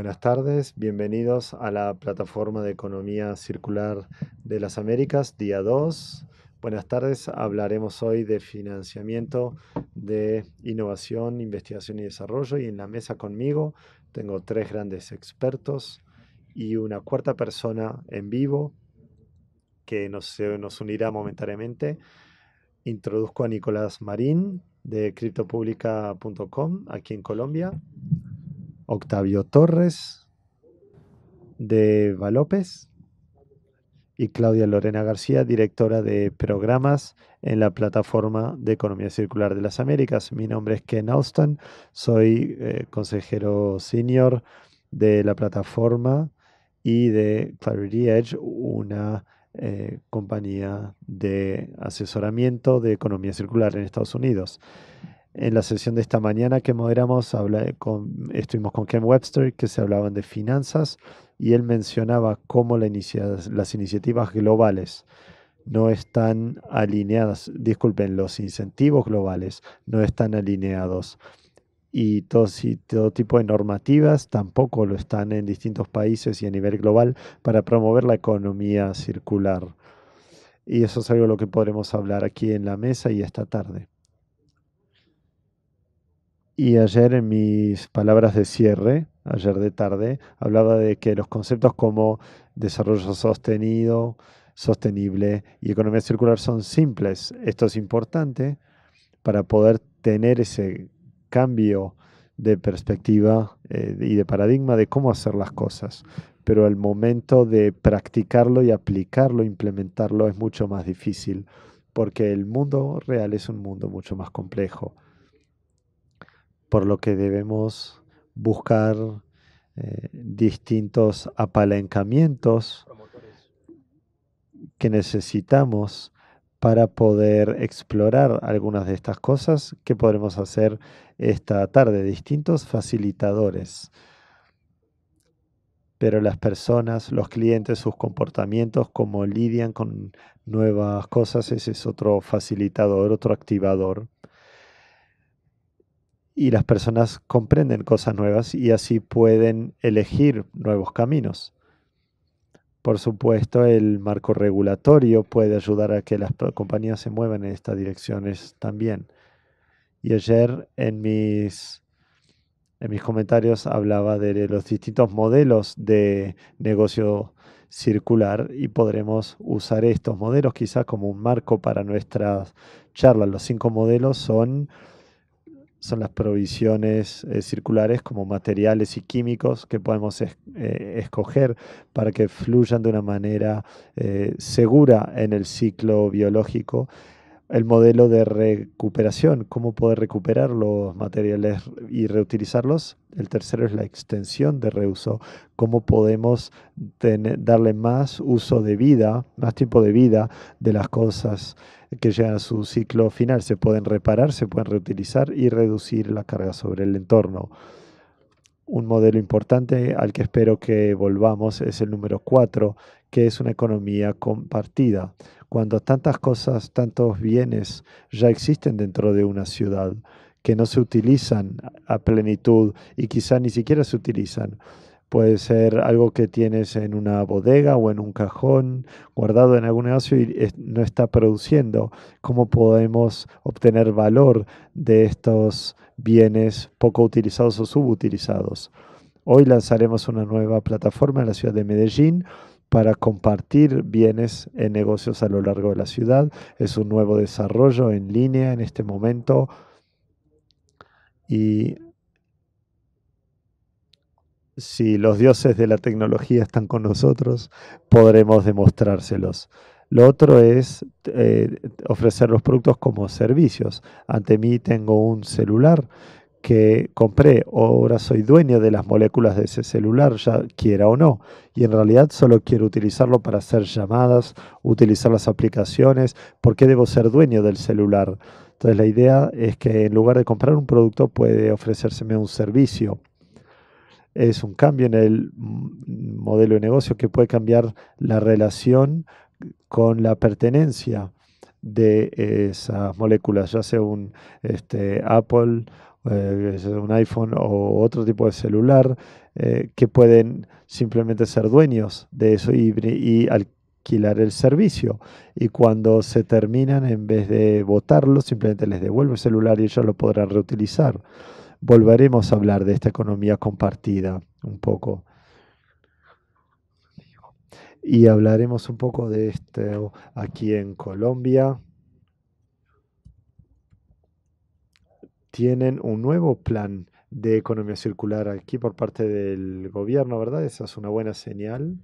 Buenas tardes, bienvenidos a la plataforma de economía circular de las Américas, día 2. Buenas tardes, hablaremos hoy de financiamiento de innovación, investigación y desarrollo y en la mesa conmigo tengo tres grandes expertos y una cuarta persona en vivo que nos, nos unirá momentáneamente. Introduzco a Nicolás Marín de criptopública.com aquí en Colombia. Octavio Torres, de Valópez y Claudia Lorena García, directora de programas en la plataforma de Economía Circular de las Américas. Mi nombre es Ken Austin, soy eh, consejero senior de la plataforma y de Clarity Edge, una eh, compañía de asesoramiento de economía circular en Estados Unidos. En la sesión de esta mañana que moderamos, estuvimos con Ken Webster, que se hablaban de finanzas, y él mencionaba cómo las iniciativas globales no están alineadas, disculpen, los incentivos globales no están alineados y todo, todo, tipo de normativas tampoco lo están en distintos países y a nivel global para promover la economía circular. Y eso es algo de lo que podremos hablar aquí en la mesa y esta tarde. Y ayer en mis palabras de cierre, ayer de tarde, hablaba de que los conceptos como desarrollo sostenido, sostenible y economía circular son simples. Esto es importante para poder tener ese cambio de perspectiva eh, y de paradigma de cómo hacer las cosas. Pero el momento de practicarlo y aplicarlo, implementarlo, es mucho más difícil, porque el mundo real es un mundo mucho más complejo por lo que debemos buscar eh, distintos apalancamientos que necesitamos para poder explorar algunas de estas cosas que podremos hacer esta tarde, distintos facilitadores. Pero las personas, los clientes, sus comportamientos, cómo lidian con nuevas cosas, ese es otro facilitador, otro activador y las personas comprenden cosas nuevas y así pueden elegir nuevos caminos. Por supuesto, el marco regulatorio puede ayudar a que las compañías se muevan en estas direcciones también. Y ayer en mis, en mis comentarios hablaba de los distintos modelos de negocio circular y podremos usar estos modelos quizás como un marco para nuestras charlas. Los cinco modelos son son las provisiones eh, circulares como materiales y químicos que podemos eh, escoger para que fluyan de una manera eh, segura en el ciclo biológico el modelo de recuperación, cómo poder recuperar los materiales y reutilizarlos. El tercero es la extensión de reuso, cómo podemos darle más uso de vida, más tiempo de vida de las cosas que llegan a su ciclo final. Se pueden reparar, se pueden reutilizar y reducir la carga sobre el entorno. Un modelo importante al que espero que volvamos es el número cuatro, que es una economía compartida cuando tantas cosas, tantos bienes ya existen dentro de una ciudad que no se utilizan a plenitud y quizá ni siquiera se utilizan. Puede ser algo que tienes en una bodega o en un cajón guardado en algún negocio y no está produciendo. ¿Cómo podemos obtener valor de estos bienes poco utilizados o subutilizados? Hoy lanzaremos una nueva plataforma en la ciudad de Medellín para compartir bienes en negocios a lo largo de la ciudad. Es un nuevo desarrollo en línea en este momento y si los dioses de la tecnología están con nosotros, podremos demostrárselos. Lo otro es eh, ofrecer los productos como servicios. Ante mí tengo un celular que compré, ahora soy dueño de las moléculas de ese celular, ya quiera o no, y en realidad solo quiero utilizarlo para hacer llamadas, utilizar las aplicaciones, ¿por qué debo ser dueño del celular? Entonces la idea es que en lugar de comprar un producto puede ofrecérseme un servicio. Es un cambio en el modelo de negocio que puede cambiar la relación con la pertenencia de esas moléculas, ya sea un este, Apple eh, un iPhone o otro tipo de celular, eh, que pueden simplemente ser dueños de eso y, y alquilar el servicio. Y cuando se terminan, en vez de votarlo, simplemente les devuelve el celular y ellos lo podrán reutilizar. Volveremos a hablar de esta economía compartida un poco y hablaremos un poco de esto aquí en Colombia. tienen un nuevo plan de economía circular aquí por parte del gobierno, ¿verdad? Esa es una buena señal.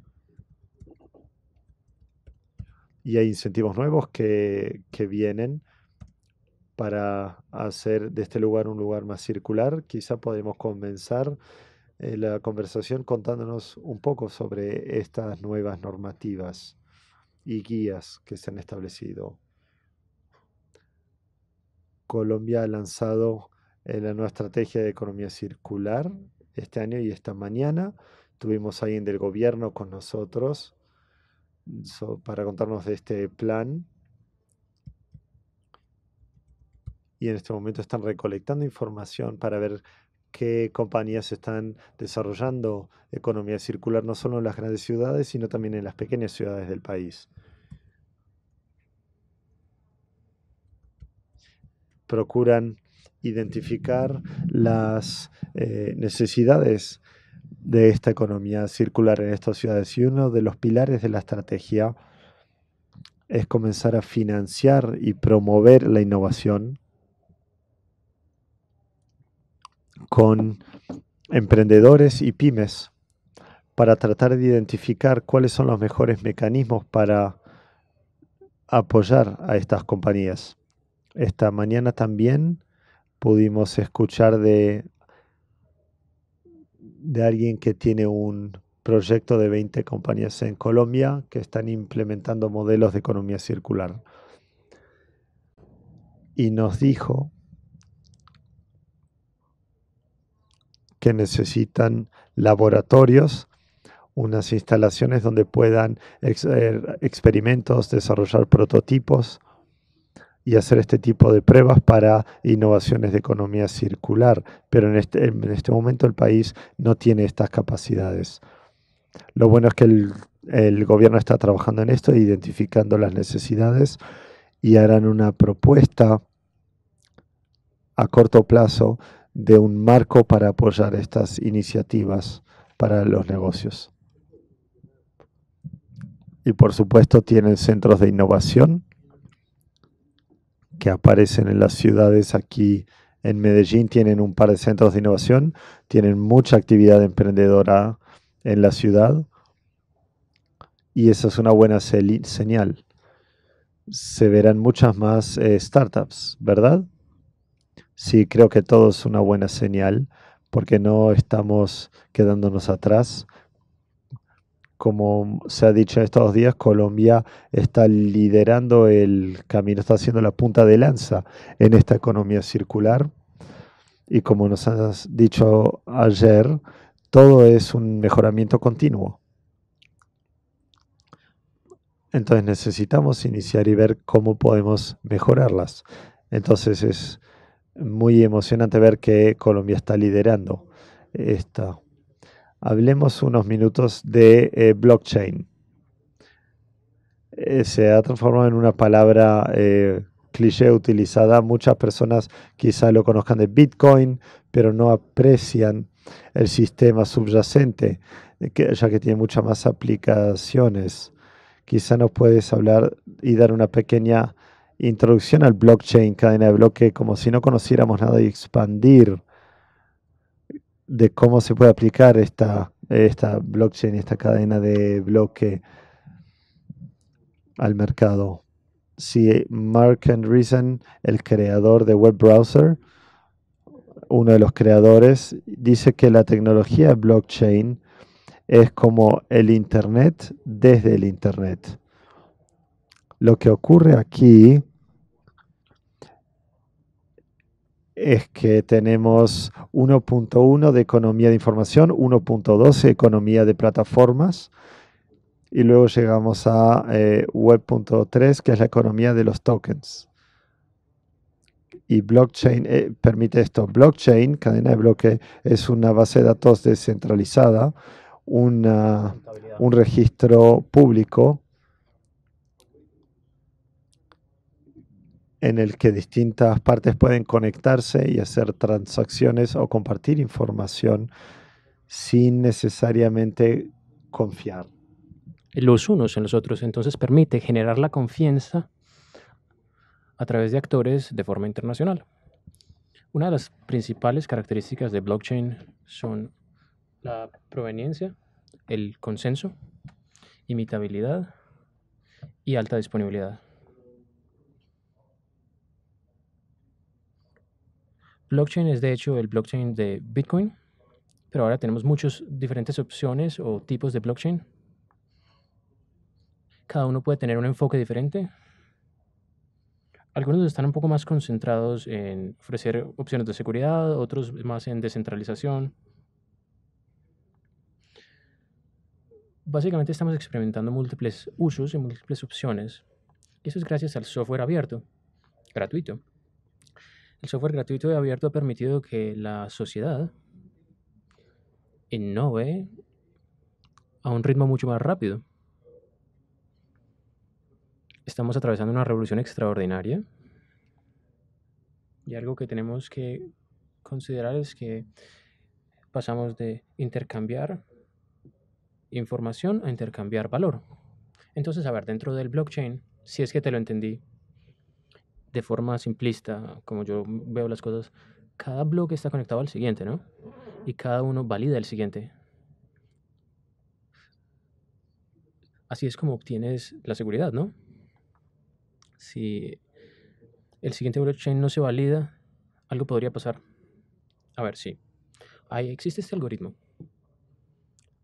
Y hay incentivos nuevos que, que vienen para hacer de este lugar un lugar más circular. Quizá podemos comenzar eh, la conversación contándonos un poco sobre estas nuevas normativas y guías que se han establecido. Colombia ha lanzado eh, la nueva estrategia de economía circular este año y esta mañana. Tuvimos a alguien del gobierno con nosotros mm, para contarnos de este plan. Y en este momento están recolectando información para ver qué compañías están desarrollando economía circular, no solo en las grandes ciudades, sino también en las pequeñas ciudades del país. procuran identificar las eh, necesidades de esta economía circular en estas ciudades. Y uno de los pilares de la estrategia es comenzar a financiar y promover la innovación con emprendedores y pymes para tratar de identificar cuáles son los mejores mecanismos para apoyar a estas compañías. Esta mañana también pudimos escuchar de, de alguien que tiene un proyecto de 20 compañías en Colombia que están implementando modelos de economía circular. Y nos dijo que necesitan laboratorios, unas instalaciones donde puedan hacer eh, experimentos, desarrollar prototipos y hacer este tipo de pruebas para innovaciones de economía circular, pero este, en este, momento el país no tiene estas capacidades. Lo bueno es que el, el gobierno está trabajando en esto, identificando las necesidades y harán una propuesta a corto plazo de un marco para apoyar estas iniciativas para los negocios. Y por supuesto tienen centros de innovación que aparecen en las ciudades aquí en Medellín, tienen un par de centros de innovación, tienen mucha actividad emprendedora en la ciudad y esa es una buena señal. Se verán muchas más eh, startups, ¿verdad? Sí, creo que todo es una buena señal porque no estamos quedándonos atrás como se ha dicho en estos días, Colombia está liderando el camino, está haciendo la punta de lanza en esta economía circular. Y como nos has dicho ayer, todo es un mejoramiento continuo. Entonces necesitamos iniciar y ver cómo podemos mejorarlas. Entonces es muy emocionante ver que Colombia está liderando esta hablemos unos minutos de eh, blockchain. Eh, se ha transformado en una palabra eh, cliché utilizada. Muchas personas quizá lo conozcan de Bitcoin, pero no aprecian el sistema subyacente, ya que tiene muchas más aplicaciones. Quizá nos puedes hablar y dar una pequeña introducción al blockchain, cadena de bloque, como si no conociéramos nada y expandir de cómo se puede aplicar esta, esta blockchain, esta cadena de bloque al mercado. Si Mark Reason, el creador de web browser, uno de los creadores, dice que la tecnología blockchain es como el Internet desde el Internet. Lo que ocurre aquí es que tenemos 1.1 de economía de información, 1.2 economía de plataformas y luego llegamos a eh, web.3 que es la economía de los tokens. Y blockchain eh, permite esto. Blockchain, cadena de bloque, es una base de datos descentralizada, un registro público en el que distintas partes pueden conectarse y hacer transacciones o compartir información sin necesariamente confiar. Los unos en los otros, entonces permite generar la confianza a través de actores de forma internacional. Una de las principales características de blockchain son la proveniencia, el consenso, imitabilidad y alta disponibilidad. blockchain es de hecho el blockchain de Bitcoin, pero ahora tenemos muchas diferentes opciones o tipos de blockchain. Cada uno puede tener un enfoque diferente. Algunos están un poco más concentrados en ofrecer opciones de seguridad, otros más en descentralización. Básicamente estamos experimentando múltiples usos y múltiples opciones. Eso es gracias al software abierto, gratuito. El software gratuito y abierto ha permitido que la sociedad innove a un ritmo mucho más rápido. Estamos atravesando una revolución extraordinaria y algo que tenemos que considerar es que pasamos de intercambiar información a intercambiar valor. Entonces, a ver, dentro del blockchain, si es que te lo entendí de forma simplista, como yo veo las cosas, cada bloque está conectado al siguiente, ¿no? Y cada uno valida el siguiente. Así es como obtienes la seguridad, ¿no? Si el siguiente blockchain no se valida, algo podría pasar. A ver, sí. Ahí existe este algoritmo.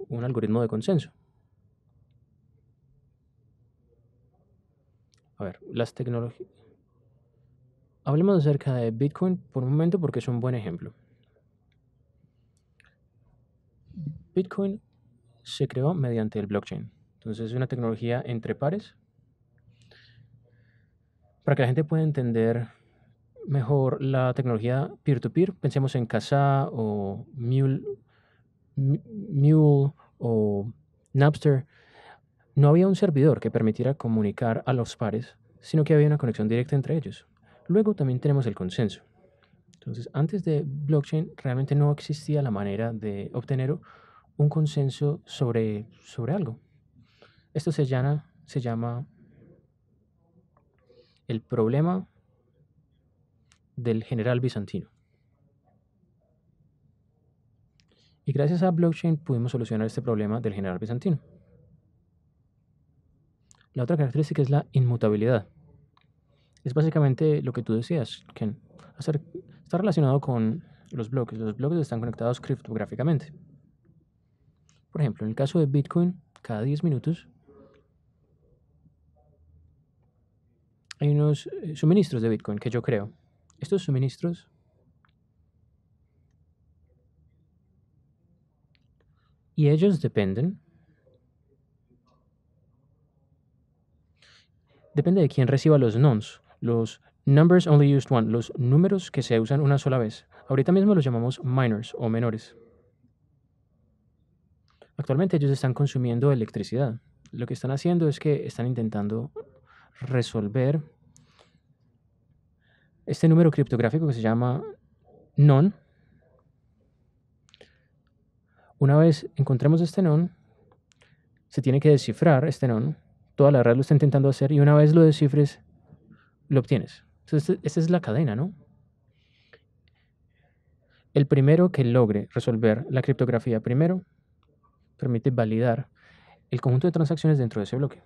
Un algoritmo de consenso. A ver, las tecnologías Hablemos acerca de Bitcoin por un momento porque es un buen ejemplo. Bitcoin se creó mediante el blockchain. Entonces es una tecnología entre pares para que la gente pueda entender mejor la tecnología peer-to-peer. Pensemos en Casa o Mule o Napster. No había un servidor que permitiera comunicar a los pares, sino que había una conexión directa entre ellos. Luego también tenemos el consenso. Entonces, antes de blockchain realmente no existía la manera de obtener un consenso sobre, sobre algo. Esto se llama, se llama el problema del general bizantino. Y gracias a blockchain pudimos solucionar este problema del general bizantino. La otra característica es la inmutabilidad es básicamente lo que tú decías, Ken. Hacer, está relacionado con los bloques. Los bloques están conectados criptográficamente. Por ejemplo, en el caso de Bitcoin, cada 10 minutos hay unos eh, suministros de Bitcoin que yo creo. Estos suministros y ellos dependen depende de quién reciba los nonce los numbers only used one, los números que se usan una sola vez. Ahorita mismo los llamamos minors o menores. Actualmente ellos están consumiendo electricidad. Lo que están haciendo es que están intentando resolver este número criptográfico que se llama non. Una vez encontremos este non, se tiene que descifrar este non. Toda la red lo está intentando hacer y una vez lo descifres, lo obtienes. Entonces, esa es la cadena, ¿no? El primero que logre resolver la criptografía primero permite validar el conjunto de transacciones dentro de ese bloque.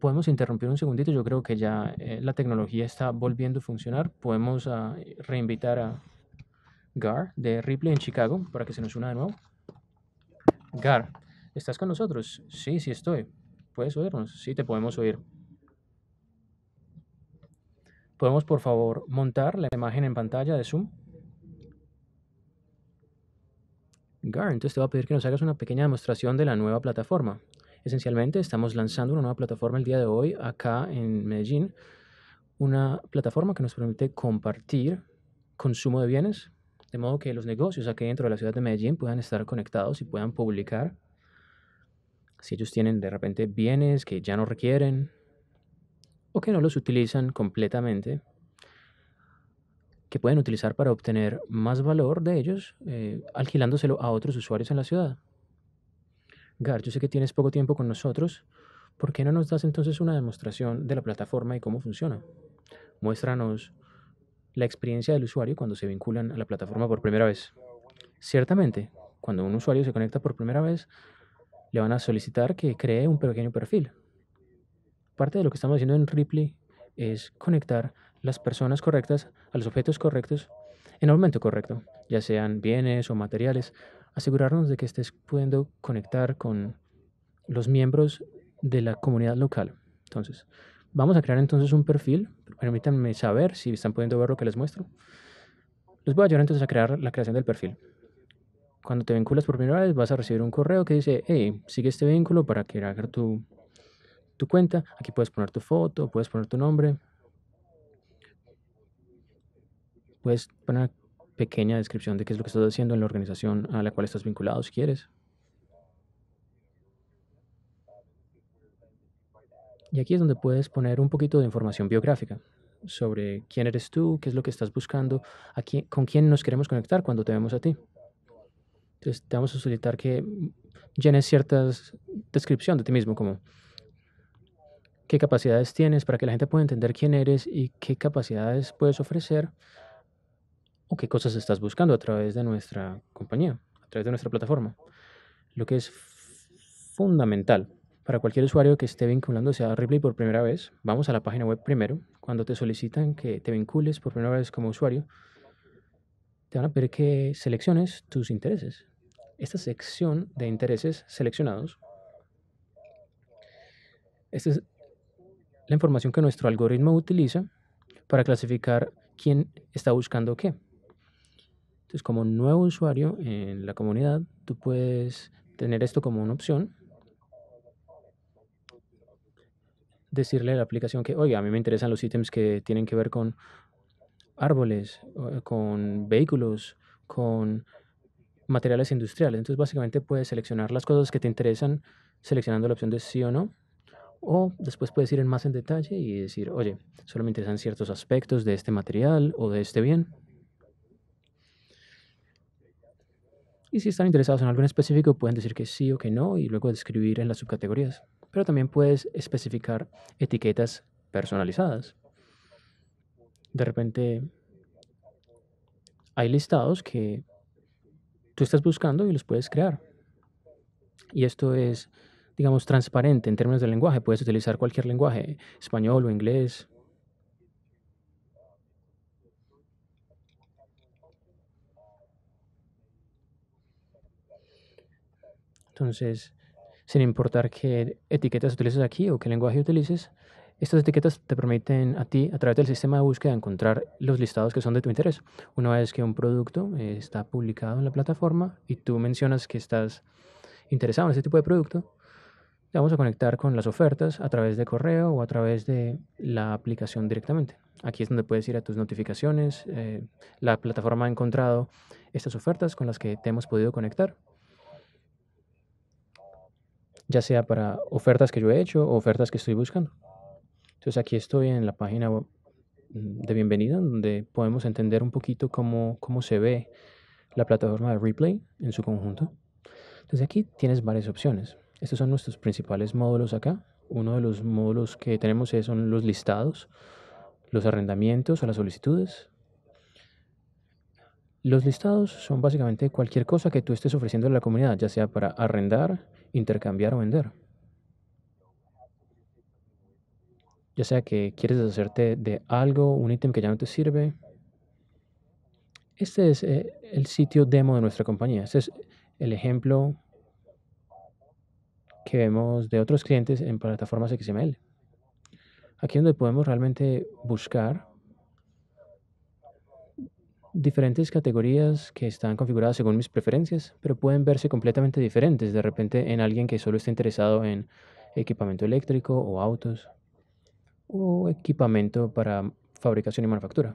Podemos interrumpir un segundito, yo creo que ya eh, la tecnología está volviendo a funcionar. Podemos ah, reinvitar a Gar de Ripley en Chicago para que se nos una de nuevo. Gar, ¿estás con nosotros? Sí, sí estoy. ¿Puedes oírnos? Sí, te podemos oír. ¿Podemos por favor montar la imagen en pantalla de Zoom? Gar, entonces te voy a pedir que nos hagas una pequeña demostración de la nueva plataforma. Esencialmente estamos lanzando una nueva plataforma el día de hoy acá en Medellín, una plataforma que nos permite compartir consumo de bienes, de modo que los negocios aquí dentro de la ciudad de Medellín puedan estar conectados y puedan publicar si ellos tienen de repente bienes que ya no requieren, o que no los utilizan completamente, que pueden utilizar para obtener más valor de ellos eh, alquilándoselo a otros usuarios en la ciudad. Gar, yo sé que tienes poco tiempo con nosotros. ¿Por qué no nos das entonces una demostración de la plataforma y cómo funciona? Muéstranos la experiencia del usuario cuando se vinculan a la plataforma por primera vez. Ciertamente, cuando un usuario se conecta por primera vez, le van a solicitar que cree un pequeño perfil, Parte de lo que estamos haciendo en Ripley es conectar las personas correctas a los objetos correctos en el momento correcto, ya sean bienes o materiales, asegurarnos de que estés pudiendo conectar con los miembros de la comunidad local. Entonces, vamos a crear entonces un perfil. Permítanme saber si están pudiendo ver lo que les muestro. Les voy a ayudar entonces a crear la creación del perfil. Cuando te vinculas por primera vez, vas a recibir un correo que dice, hey, sigue este vínculo para crear tu tu cuenta. Aquí puedes poner tu foto, puedes poner tu nombre. Puedes poner una pequeña descripción de qué es lo que estás haciendo en la organización a la cual estás vinculado si quieres. Y aquí es donde puedes poner un poquito de información biográfica sobre quién eres tú, qué es lo que estás buscando, con quién nos queremos conectar cuando te vemos a ti. Entonces te vamos a solicitar que llenes cierta descripción de ti mismo, como qué capacidades tienes, para que la gente pueda entender quién eres y qué capacidades puedes ofrecer o qué cosas estás buscando a través de nuestra compañía, a través de nuestra plataforma. Lo que es fundamental para cualquier usuario que esté vinculándose a Ripley por primera vez, vamos a la página web primero. Cuando te solicitan que te vincules por primera vez como usuario, te van a pedir que selecciones tus intereses. Esta sección de intereses seleccionados, este es la información que nuestro algoritmo utiliza para clasificar quién está buscando qué. Entonces, como nuevo usuario en la comunidad, tú puedes tener esto como una opción. Decirle a la aplicación que, oye, a mí me interesan los ítems que tienen que ver con árboles, eh, con vehículos, con materiales industriales. Entonces, básicamente puedes seleccionar las cosas que te interesan seleccionando la opción de sí o no o después puedes ir en más en detalle y decir, oye, solo me interesan ciertos aspectos de este material o de este bien. Y si están interesados en algo en específico, pueden decir que sí o que no y luego describir en las subcategorías. Pero también puedes especificar etiquetas personalizadas. De repente, hay listados que tú estás buscando y los puedes crear. Y esto es digamos, transparente en términos de lenguaje. Puedes utilizar cualquier lenguaje, español o inglés. Entonces, sin importar qué etiquetas utilices aquí o qué lenguaje utilices, estas etiquetas te permiten a ti, a través del sistema de búsqueda, encontrar los listados que son de tu interés. Una vez que un producto está publicado en la plataforma y tú mencionas que estás interesado en ese tipo de producto, vamos a conectar con las ofertas a través de correo o a través de la aplicación directamente. Aquí es donde puedes ir a tus notificaciones. Eh, la plataforma ha encontrado estas ofertas con las que te hemos podido conectar, ya sea para ofertas que yo he hecho o ofertas que estoy buscando. Entonces aquí estoy en la página de bienvenida, donde podemos entender un poquito cómo, cómo se ve la plataforma de replay en su conjunto. Entonces aquí tienes varias opciones. Estos son nuestros principales módulos acá. Uno de los módulos que tenemos son los listados, los arrendamientos o las solicitudes. Los listados son básicamente cualquier cosa que tú estés ofreciendo a la comunidad, ya sea para arrendar, intercambiar o vender. Ya sea que quieres deshacerte de algo, un ítem que ya no te sirve. Este es eh, el sitio demo de nuestra compañía. Este es el ejemplo vemos de otros clientes en plataformas XML. Aquí donde podemos realmente buscar diferentes categorías que están configuradas según mis preferencias, pero pueden verse completamente diferentes de repente en alguien que solo está interesado en equipamiento eléctrico o autos o equipamiento para fabricación y manufactura.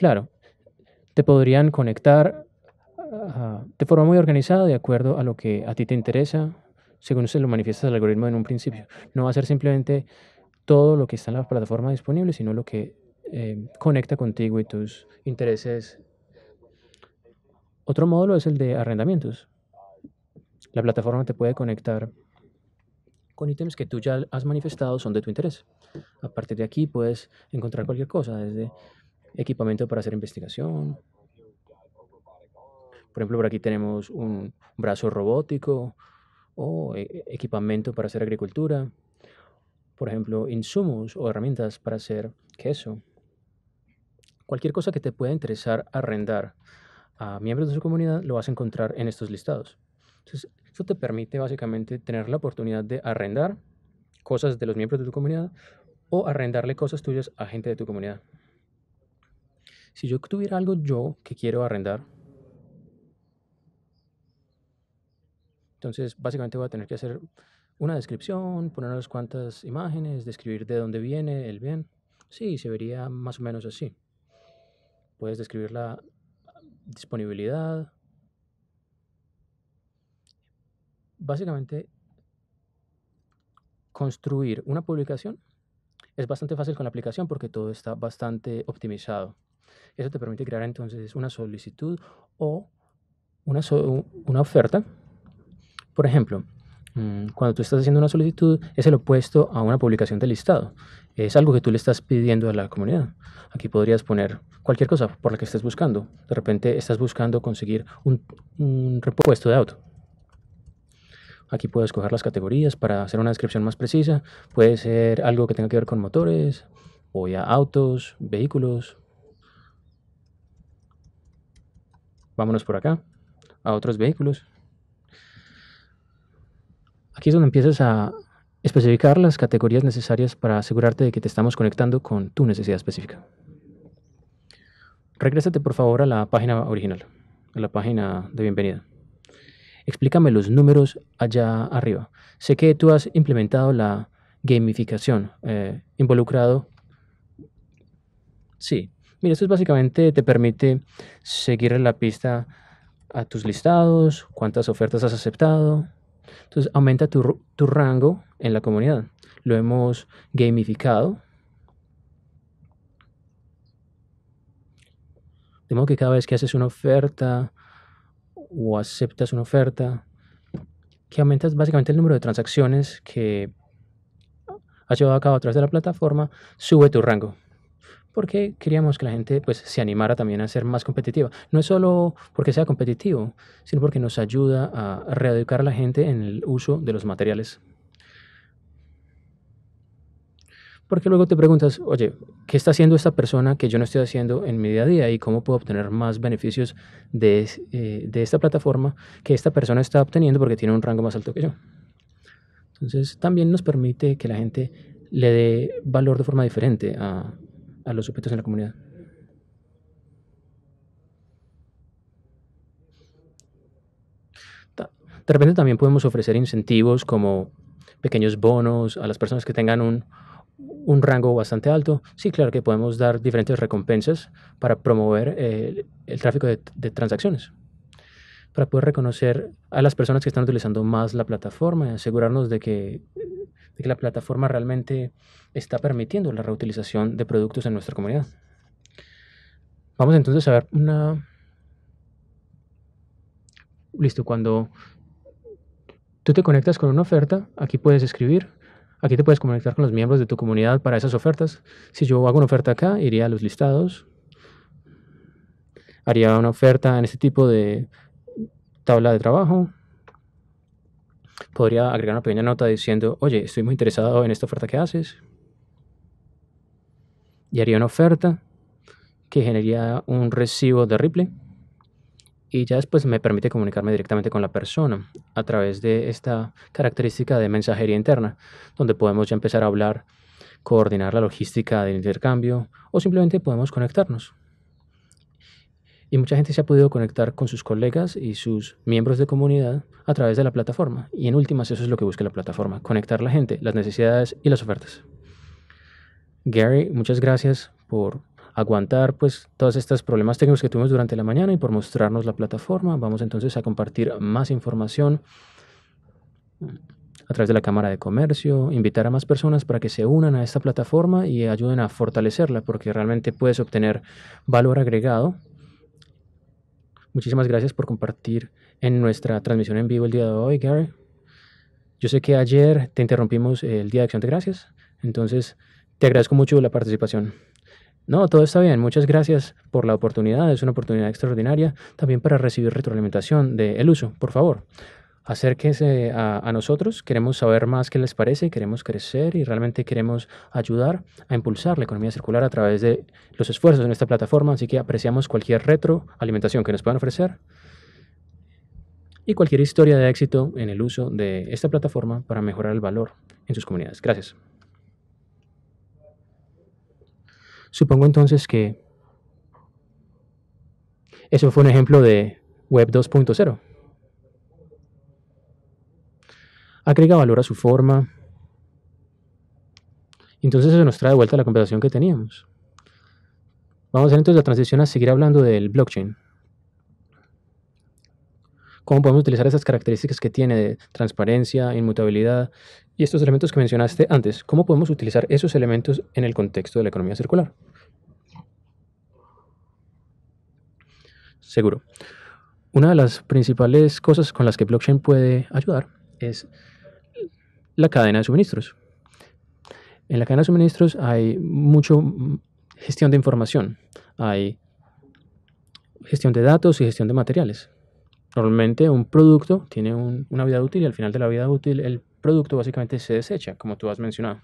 Claro, te podrían conectar ah, de forma muy organizada de acuerdo a lo que a ti te interesa, según se lo manifiesta el algoritmo en un principio. No va a ser simplemente todo lo que está en la plataforma disponible, sino lo que eh, conecta contigo y tus intereses. Otro módulo es el de arrendamientos. La plataforma te puede conectar con ítems que tú ya has manifestado son de tu interés. A partir de aquí puedes encontrar cualquier cosa, desde equipamiento para hacer investigación. Por ejemplo, por aquí tenemos un brazo robótico o eh, equipamiento para hacer agricultura. Por ejemplo, insumos o herramientas para hacer queso. Cualquier cosa que te pueda interesar arrendar a miembros de su comunidad lo vas a encontrar en estos listados. Entonces, esto te permite básicamente tener la oportunidad de arrendar cosas de los miembros de tu comunidad o arrendarle cosas tuyas a gente de tu comunidad. Si yo tuviera algo yo que quiero arrendar, entonces básicamente voy a tener que hacer una descripción, poner unas cuantas imágenes, describir de dónde viene el bien. Sí, se vería más o menos así. Puedes describir la disponibilidad. Básicamente, construir una publicación es bastante fácil con la aplicación porque todo está bastante optimizado. Eso te permite crear entonces una solicitud o una, oferta. Por ejemplo, mm, cuando tú estás haciendo una solicitud es el opuesto a una publicación de listado. Es algo que tú le estás pidiendo a la comunidad. Aquí podrías poner cualquier cosa por la que estés buscando. De repente estás buscando conseguir un, repuesto de auto. Aquí puedes escoger las categorías para hacer una descripción más precisa. Puede ser algo que tenga que ver con motores, o a autos, vehículos, Vámonos por acá, a otros vehículos. Aquí es donde empiezas a especificar las categorías necesarias para asegurarte de que te estamos conectando con tu necesidad específica. Regrésate por favor a la página original, a la página de bienvenida. Explícame los números allá arriba. Sé que tú has implementado la gamificación, eh, involucrado. Sí, Mira, esto básicamente te permite seguir en la pista a tus listados, cuántas ofertas has aceptado. Entonces aumenta tu, tu rango en la comunidad. Lo hemos gamificado. De modo que cada vez que haces una oferta o aceptas una oferta, que aumentas básicamente el número de transacciones que has llevado a cabo a través de la plataforma, sube tu rango porque queríamos que la gente pues, se animara también a ser más competitiva. No es solo porque sea competitivo, sino porque nos ayuda a reeducar a la gente en el uso de los materiales. Porque luego te preguntas, oye, ¿qué está haciendo esta persona que yo no estoy haciendo en mi día a día y cómo puedo obtener más beneficios de, eh, de esta plataforma que esta persona está obteniendo porque tiene un rango más alto que yo? Entonces también nos permite que la gente le dé valor de forma diferente a, a los sujetos en la comunidad. De repente también podemos ofrecer incentivos como pequeños bonos a las personas que tengan un, rango bastante alto. Sí, claro que podemos dar diferentes recompensas para promover eh, el, tráfico de, de, transacciones, para poder reconocer a las personas que están utilizando más la plataforma y asegurarnos de que de que la plataforma realmente está permitiendo la reutilización de productos en nuestra comunidad. Vamos entonces a ver una... Listo, cuando tú te conectas con una oferta, aquí puedes escribir, aquí te puedes conectar con los miembros de tu comunidad para esas ofertas. Si yo hago una oferta acá, iría a los listados, haría una oferta en este tipo de tabla de trabajo, podría agregar una pequeña nota diciendo, oye, estoy muy interesado en esta oferta que haces. Y haría una oferta que generaría un recibo de Ripley. Y ya después me permite comunicarme directamente con la persona a través de esta característica de mensajería interna, donde podemos ya empezar a hablar, coordinar la logística del intercambio o simplemente podemos conectarnos y mucha gente se ha podido conectar con sus colegas y sus miembros de comunidad a través de la plataforma. Y en últimas eso es lo que busca la plataforma, conectar la gente, las necesidades y las ofertas. Gary, muchas gracias por aguantar pues todos estos problemas técnicos que tuvimos durante la mañana y por mostrarnos la plataforma. Vamos entonces a compartir más información a través de la Cámara de Comercio, invitar a más personas para que se unan a esta plataforma y ayuden a fortalecerla, porque realmente puedes obtener valor agregado Muchísimas gracias por compartir en nuestra transmisión en vivo el día de hoy, Gary. Yo sé que ayer te interrumpimos el Día de Acción de Gracias, entonces te agradezco mucho la participación. No, todo está bien. Muchas gracias por la oportunidad. Es una oportunidad extraordinaria también para recibir retroalimentación del uso. Por favor, acérquese a, a, nosotros, queremos saber más qué les parece, queremos crecer y realmente queremos ayudar a impulsar la economía circular a través de los esfuerzos en esta plataforma, así que apreciamos cualquier retroalimentación que nos puedan ofrecer y cualquier historia de éxito en el uso de esta plataforma para mejorar el valor en sus comunidades. Gracias. Supongo entonces que eso fue un ejemplo de Web 2.0. agrega valor a su forma. Entonces eso nos trae de vuelta la conversación que teníamos. Vamos a hacer entonces la transición a seguir hablando del blockchain. Cómo podemos utilizar esas características que tiene de transparencia, inmutabilidad y estos elementos que mencionaste antes. Cómo podemos utilizar esos elementos en el contexto de la economía circular. Seguro. Una de las principales cosas con las que blockchain puede ayudar es la cadena de suministros. En la cadena de suministros hay mucha gestión de información, hay gestión de datos y gestión de materiales. Normalmente un producto tiene una vida útil y al final de la vida útil el producto básicamente se desecha, como tú has mencionado.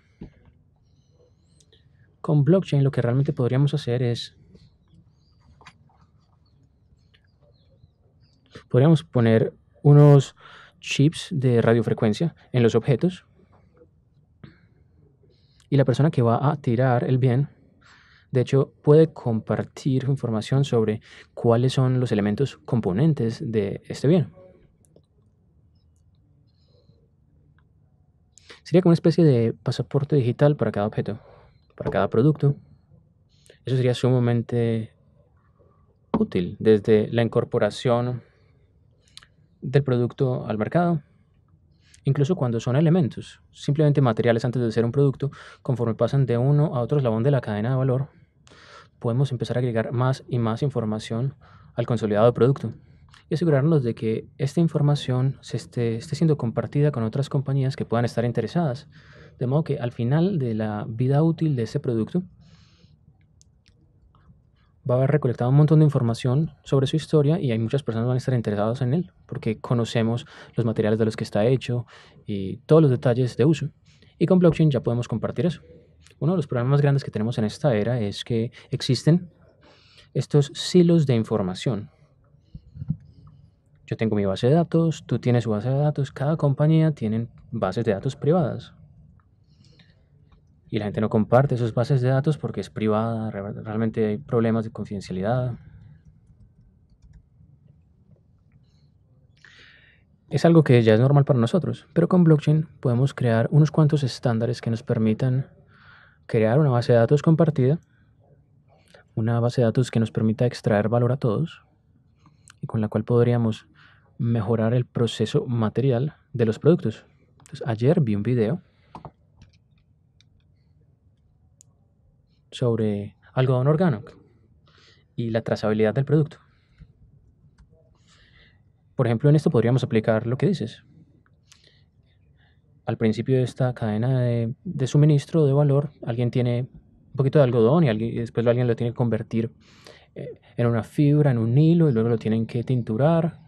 Con blockchain lo que realmente podríamos hacer es... Podríamos poner unos chips de radiofrecuencia en los objetos y la persona que va a tirar el bien, de hecho, puede compartir información sobre cuáles son los elementos componentes de este bien. Sería como una especie de pasaporte digital para cada objeto, para cada producto. Eso sería sumamente útil desde la incorporación del producto al mercado. Incluso cuando son elementos, simplemente materiales antes de ser un producto, conforme pasan de uno a otro eslabón de la cadena de valor, podemos empezar a agregar más y más información al consolidado producto y asegurarnos de que esta información se esté, siendo compartida con otras compañías que puedan estar interesadas, de modo que al final de la vida útil de ese producto, va a haber recolectado un montón de información sobre su historia y hay muchas personas que van a estar interesadas en él porque conocemos los materiales de los que está hecho y todos los detalles de uso. Y con blockchain ya podemos compartir eso. Uno de los problemas grandes que tenemos en esta era es que existen estos silos de información. Yo tengo mi base de datos, tú tienes su base de datos, cada compañía tiene bases de datos privadas y la gente no comparte sus bases de datos porque es privada, realmente hay problemas de confidencialidad. Es algo que ya es normal para nosotros, pero con blockchain podemos crear unos cuantos estándares que nos permitan crear una base de datos compartida, una base de datos que nos permita extraer valor a todos y con la cual podríamos mejorar el proceso material de los productos. ayer vi un video sobre algodón orgánico y la trazabilidad del producto. Por ejemplo, en esto podríamos aplicar lo que dices. Al principio de esta cadena de, suministro de valor, alguien tiene un poquito de algodón y, después alguien lo tiene que convertir eh, en una fibra, en un hilo, y luego lo tienen que tinturar.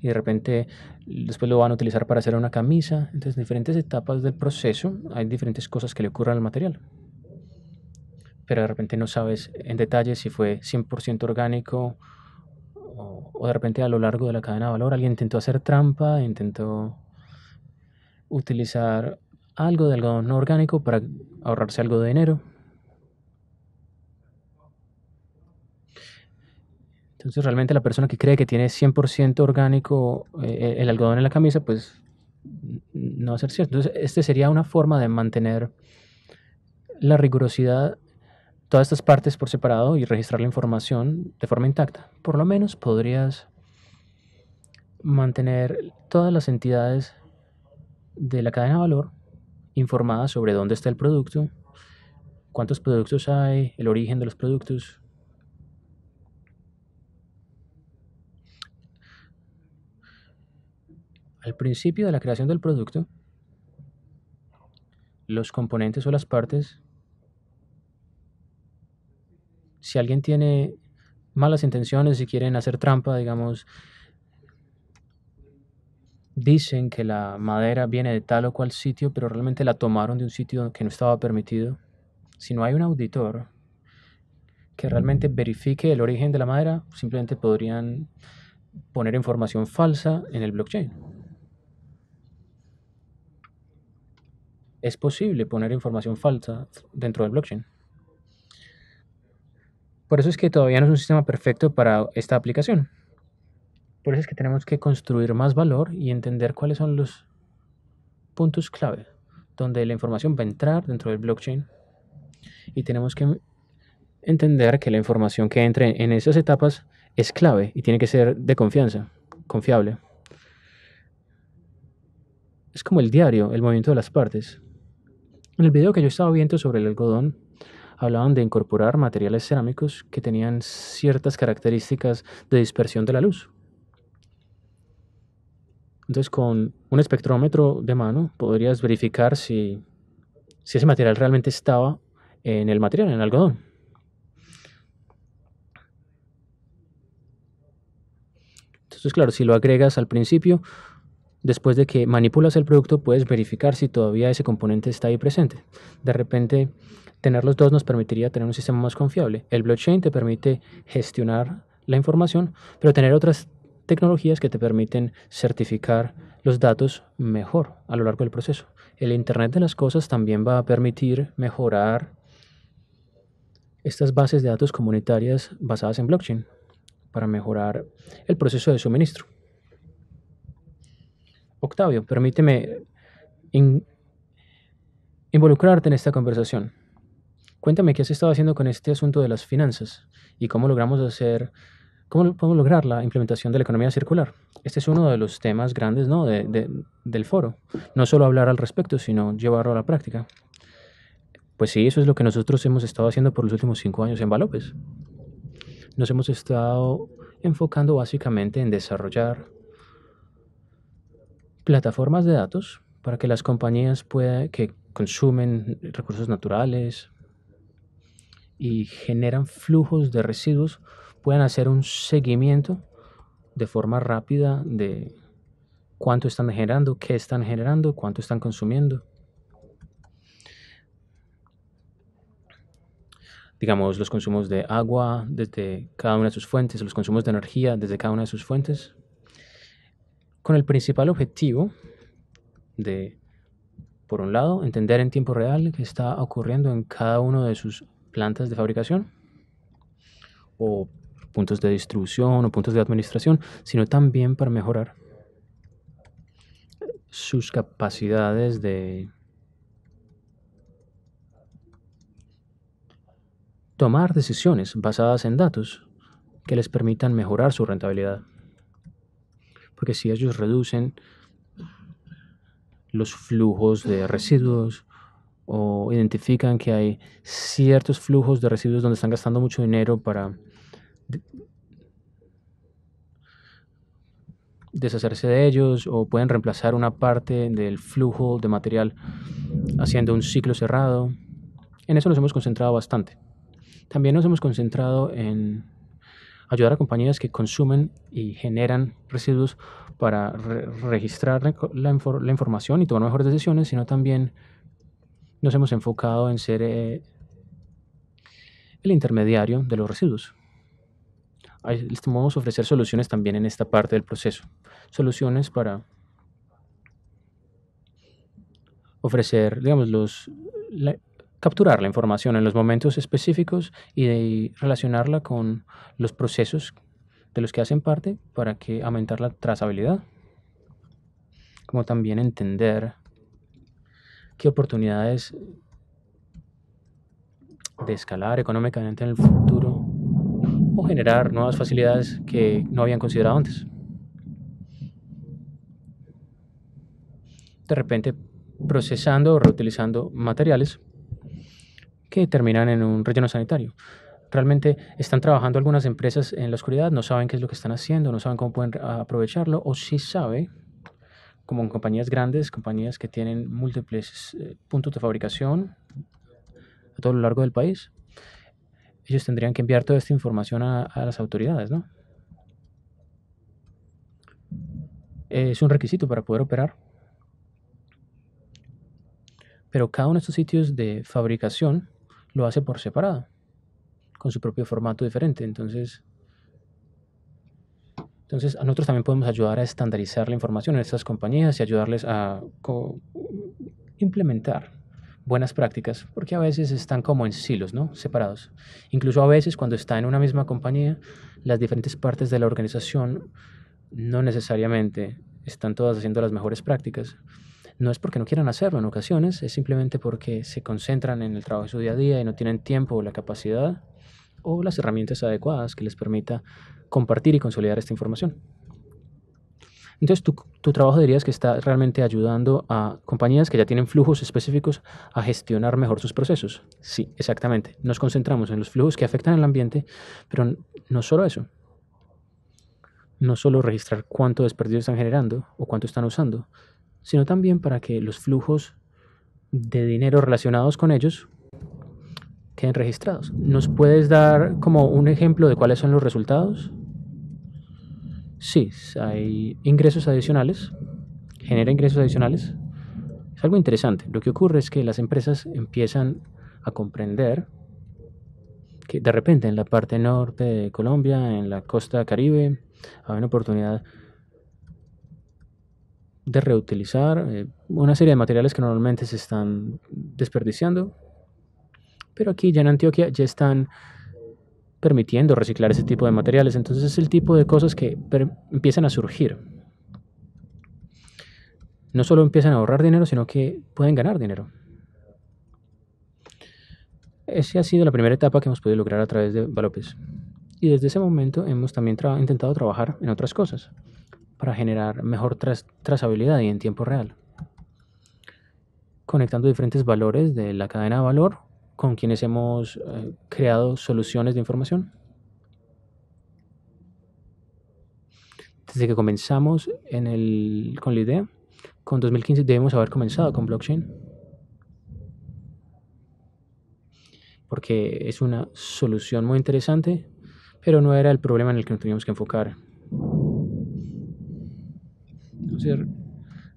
Y de repente después lo van a utilizar para hacer una camisa. Entonces, en diferentes etapas del proceso hay diferentes cosas que le ocurren al material pero de repente no sabes en detalle si fue 100% orgánico o, de repente a lo largo de la cadena de valor alguien intentó hacer trampa, intentó utilizar algo de algodón no orgánico para ahorrarse algo de dinero. Entonces realmente la persona que cree que tiene 100% orgánico eh, el algodón en la camisa, pues no va a ser cierto. Entonces, esta sería una forma de mantener la rigurosidad todas estas partes por separado y registrar la información de forma intacta. Por lo menos podrías mantener todas las entidades de la cadena de valor informadas sobre dónde está el producto, cuántos productos hay, el origen de los productos. Al principio de la creación del producto, los componentes o las partes si alguien tiene malas intenciones, si quieren hacer trampa, digamos, dicen que la madera viene de tal o cual sitio, pero realmente la tomaron de un sitio que no estaba permitido. Si no hay un auditor que realmente verifique el origen de la madera, simplemente podrían poner información falsa en el blockchain. Es posible poner información falsa dentro del blockchain. Por eso es que todavía no es un sistema perfecto para esta aplicación. Por eso es que tenemos que construir más valor y entender cuáles son los puntos clave donde la información va a entrar dentro del blockchain. Y tenemos que entender que la información que entre en esas etapas es clave y tiene que ser de confianza, confiable. Es como el diario, el movimiento de las partes. En el video que yo estaba viendo sobre el algodón, hablaban de incorporar materiales cerámicos que tenían ciertas características de dispersión de la luz. Entonces, con un espectrómetro de mano podrías verificar si, si ese material realmente estaba en el material, en el algodón. Entonces, claro, si lo agregas al principio, después de que manipulas el producto, puedes verificar si todavía ese componente está ahí presente. De repente, Tener los dos nos permitiría tener un sistema más confiable. El blockchain te permite gestionar la información, pero tener otras tecnologías que te permiten certificar los datos mejor a lo largo del proceso. El Internet de las Cosas también va a permitir mejorar estas bases de datos comunitarias basadas en blockchain para mejorar el proceso de suministro. Octavio, permíteme involucrarte en esta conversación. Cuéntame qué has estado haciendo con este asunto de las finanzas y cómo logramos hacer, cómo podemos lograr la implementación de la economía circular. Este es uno de los temas grandes del foro. No solo hablar al respecto, sino llevarlo a la práctica. Pues sí, eso es lo que nosotros hemos estado haciendo por los últimos cinco años en Balopes. Nos hemos estado enfocando básicamente en desarrollar plataformas de datos para que las compañías pueda, que consumen recursos naturales, y generan flujos de residuos, puedan hacer un seguimiento de forma rápida de cuánto están generando, qué están generando, cuánto están consumiendo. Digamos, los consumos de agua desde cada una de sus fuentes, los consumos de energía desde cada una de sus fuentes, con el principal objetivo de, por un lado, entender en tiempo real qué está ocurriendo en cada uno de sus plantas de fabricación o puntos de distribución o puntos de administración, sino también para mejorar sus capacidades de tomar decisiones basadas en datos que les permitan mejorar su rentabilidad. Porque si ellos reducen los flujos de residuos, o identifican que hay ciertos flujos de residuos donde están gastando mucho dinero para deshacerse de ellos o pueden reemplazar una parte del flujo de material haciendo un ciclo cerrado. En eso nos hemos concentrado bastante. También nos hemos concentrado en ayudar a compañías que consumen y generan residuos para registrar la, la información y tomar mejores decisiones, sino también nos hemos enfocado en ser eh, el intermediario de los residuos. Vamos a ofrecer soluciones también en esta parte del proceso. Soluciones para ofrecer, digamos, los, capturar la información en los momentos específicos y, relacionarla con los procesos de los que hacen parte para que aumentar la trazabilidad, como también entender qué oportunidades de ah. escalar económicamente en el futuro o generar nuevas facilidades que no habían considerado antes. De repente, procesando o reutilizando materiales que terminan en un relleno sanitario. Realmente están trabajando algunas empresas en la oscuridad, no saben qué es lo que están haciendo, no saben cómo pueden aprovecharlo, o si sabe, como en compañías grandes, compañías que tienen múltiples eh, puntos de fabricación a todo lo largo del país, ellos tendrían que enviar toda esta información a, a las autoridades, ¿no? Es un requisito para poder operar. Pero cada uno de estos sitios de fabricación lo hace por separado, con su propio formato diferente. Entonces, entonces, nosotros también podemos ayudar a estandarizar la información en estas compañías y ayudarles a implementar buenas prácticas, porque a veces están como en silos, ¿no? Separados. Incluso a veces cuando está en una misma compañía, las diferentes partes de la organización no necesariamente están todas haciendo las mejores prácticas. No es porque no quieran hacerlo en ocasiones, es simplemente porque se concentran en el trabajo de su día a día y no tienen tiempo o la capacidad o las herramientas adecuadas que les permita compartir y consolidar esta información. Entonces, tu, trabajo dirías que está realmente ayudando a compañías que ya tienen flujos específicos a gestionar mejor sus procesos. Sí, exactamente. Nos concentramos en los flujos que afectan al ambiente, pero no solo eso. No solo registrar cuánto desperdicio están generando o cuánto están usando, sino también para que los flujos de dinero relacionados con ellos queden registrados. ¿Nos puedes dar como un ejemplo de cuáles son los resultados? Sí, hay ingresos adicionales, genera ingresos adicionales. Es algo interesante. Lo que ocurre es que las empresas empiezan a comprender que de repente en la parte norte de Colombia, en la costa caribe, hay una oportunidad de reutilizar eh, una serie de materiales que normalmente se están desperdiciando pero aquí ya en Antioquia ya están permitiendo reciclar ese tipo de materiales. Entonces es el tipo de cosas que empiezan a surgir. No solo empiezan a ahorrar dinero, sino que pueden ganar dinero. Esa ha sido la primera etapa que hemos podido lograr a través de Valópez. Y desde ese momento hemos también intentado trabajar en otras cosas para generar mejor trazabilidad y en tiempo real, conectando diferentes valores de la cadena de valor con quienes hemos eh, creado soluciones de información. Desde que comenzamos en con la idea, con 2015 debemos haber comenzado con blockchain. Porque es una solución muy interesante, pero no era el problema en el que nos teníamos que enfocar.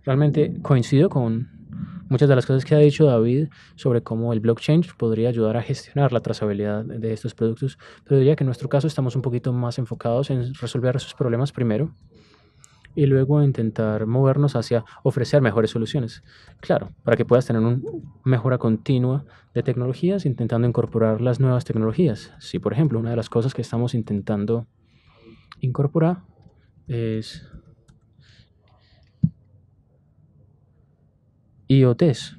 realmente coincido con muchas de las cosas que ha dicho David sobre cómo el blockchain podría ayudar a gestionar la trazabilidad de estos productos, pero pues diría que en nuestro caso estamos un poquito más enfocados en resolver esos problemas primero y luego intentar movernos hacia ofrecer mejores soluciones. Claro, para que puedas tener una mejora continua de tecnologías, intentando incorporar las nuevas tecnologías. Si, por ejemplo, una de las cosas que estamos intentando incorporar es IoTs.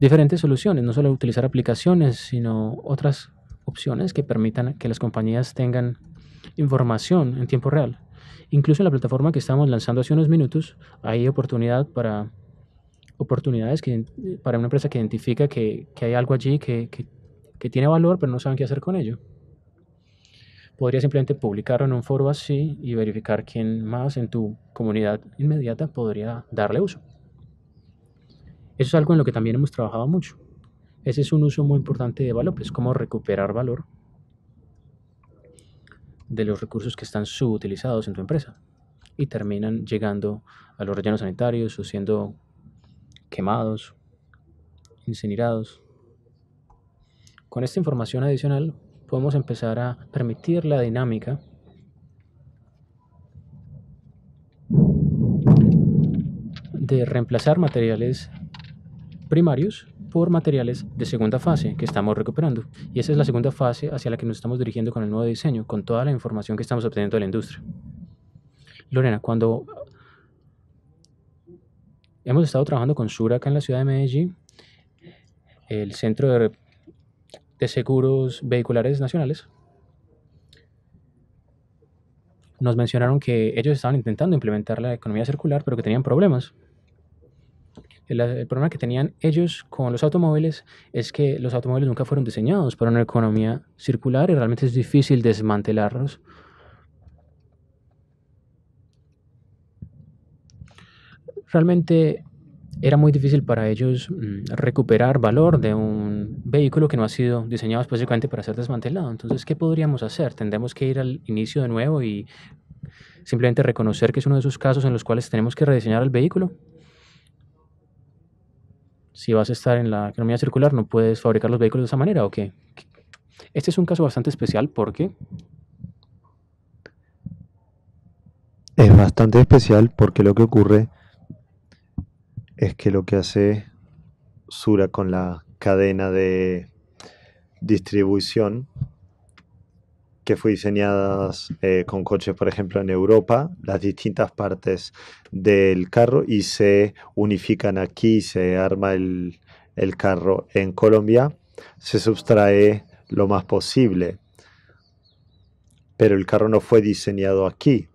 Diferentes soluciones, no solo utilizar aplicaciones, sino otras opciones que permitan que las compañías tengan información en tiempo real. Incluso en la plataforma que estamos lanzando hace unos minutos, hay oportunidad para oportunidades que, para una empresa que identifica que, que hay algo allí que, que, que tiene valor, pero no saben qué hacer con ello. Podría simplemente publicarlo en un foro así y verificar quién más en tu comunidad inmediata podría darle uso. Eso es algo en lo que también hemos trabajado mucho. Ese es un uso muy importante de valor, es cómo recuperar valor de los recursos que están subutilizados en tu empresa y terminan llegando a los rellenos sanitarios o siendo quemados, incinerados. Con esta información adicional podemos empezar a permitir la dinámica de reemplazar materiales primarios por materiales de segunda fase que estamos recuperando. Y esa es la segunda fase hacia la que nos estamos dirigiendo con el nuevo diseño, con toda la información que estamos obteniendo de la industria. Lorena, cuando hemos estado trabajando con Sura acá en la ciudad de Medellín, el Centro de, de Seguros Vehiculares Nacionales, nos mencionaron que ellos estaban intentando implementar la economía circular, pero que tenían problemas el, problema que tenían ellos con los automóviles es que los automóviles nunca fueron diseñados para una economía circular y realmente es difícil desmantelarlos. Realmente era muy difícil para ellos mm, recuperar valor de un vehículo que no ha sido diseñado específicamente para ser desmantelado. Entonces, ¿qué podríamos hacer? Tendremos que ir al inicio de nuevo y simplemente reconocer que es uno de esos casos en los cuales tenemos que rediseñar el vehículo si vas a estar en la economía circular, no puedes fabricar los vehículos de esa manera o qué. Este es un caso bastante especial ¿por qué? Es bastante especial porque lo que ocurre es que lo que hace Sura con la cadena de distribución que fue diseñadas eh, con coches, por ejemplo, en Europa, las distintas partes del carro y se unifican aquí, se arma el, carro en Colombia, se sustrae lo más posible. Pero el carro no fue diseñado aquí,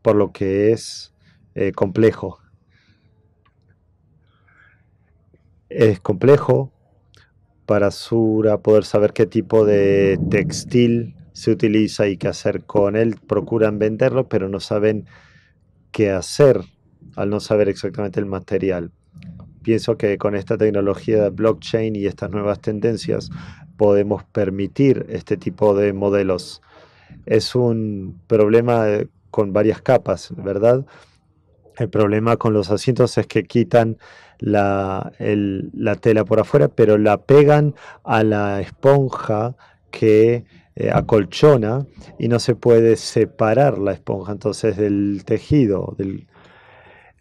por lo que es eh, complejo. Es complejo para Sura poder saber qué tipo de textil se utiliza y qué hacer con él. Procuran venderlo, pero no saben qué hacer al no saber exactamente el material. Pienso que con esta tecnología de blockchain y estas nuevas tendencias podemos permitir este tipo de modelos. Es un problema eh, con varias capas, ¿verdad? El problema con los asientos es que quitan la, la tela por afuera, pero la pegan a la esponja que eh, acolchona y no se puede separar la esponja entonces del tejido.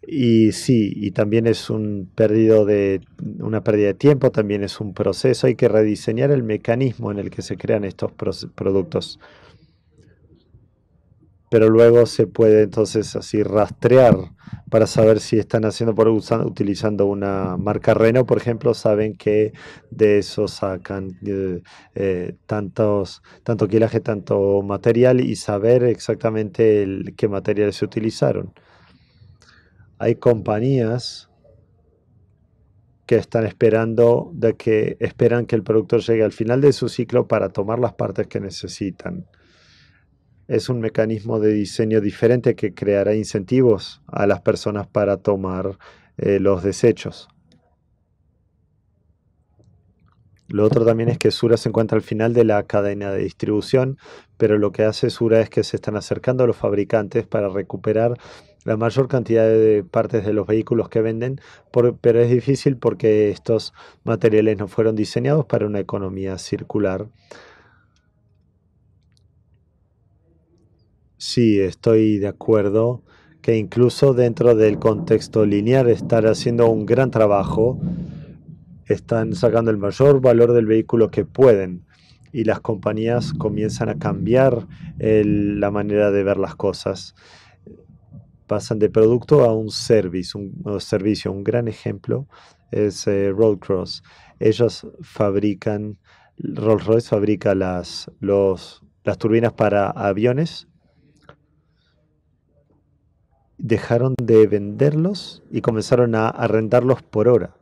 y sí, y también es un perdido de, una pérdida de tiempo, también es un proceso. Hay que rediseñar el mecanismo en el que se crean estos productos pero luego se puede entonces así rastrear para saber si están haciendo por utilizando una marca Reno, por ejemplo, saben que de eso sacan eh, tantos, tanto quilaje, tanto material y saber exactamente qué materiales se utilizaron. Hay compañías que están esperando de que esperan que el productor llegue al final de su ciclo para tomar las partes que necesitan es un mecanismo de diseño diferente que creará incentivos a las personas para tomar eh, los desechos. Lo otro también es que Sura se encuentra al final de la cadena de distribución, pero lo que hace Sura es que se están acercando a los fabricantes para recuperar la mayor cantidad de partes de los vehículos que venden, pero es difícil porque estos materiales no fueron diseñados para una economía circular. Sí, estoy de acuerdo que incluso dentro del contexto lineal están haciendo un gran trabajo, están sacando el mayor valor del vehículo que pueden y las compañías comienzan a cambiar la manera de ver las cosas. Pasan de producto a un, service, un, servicio. Un gran ejemplo es eh, Roadcross. Ellos fabrican, Rolls Royce fabrica las, las turbinas para aviones dejaron de venderlos y comenzaron a, arrendarlos por hora.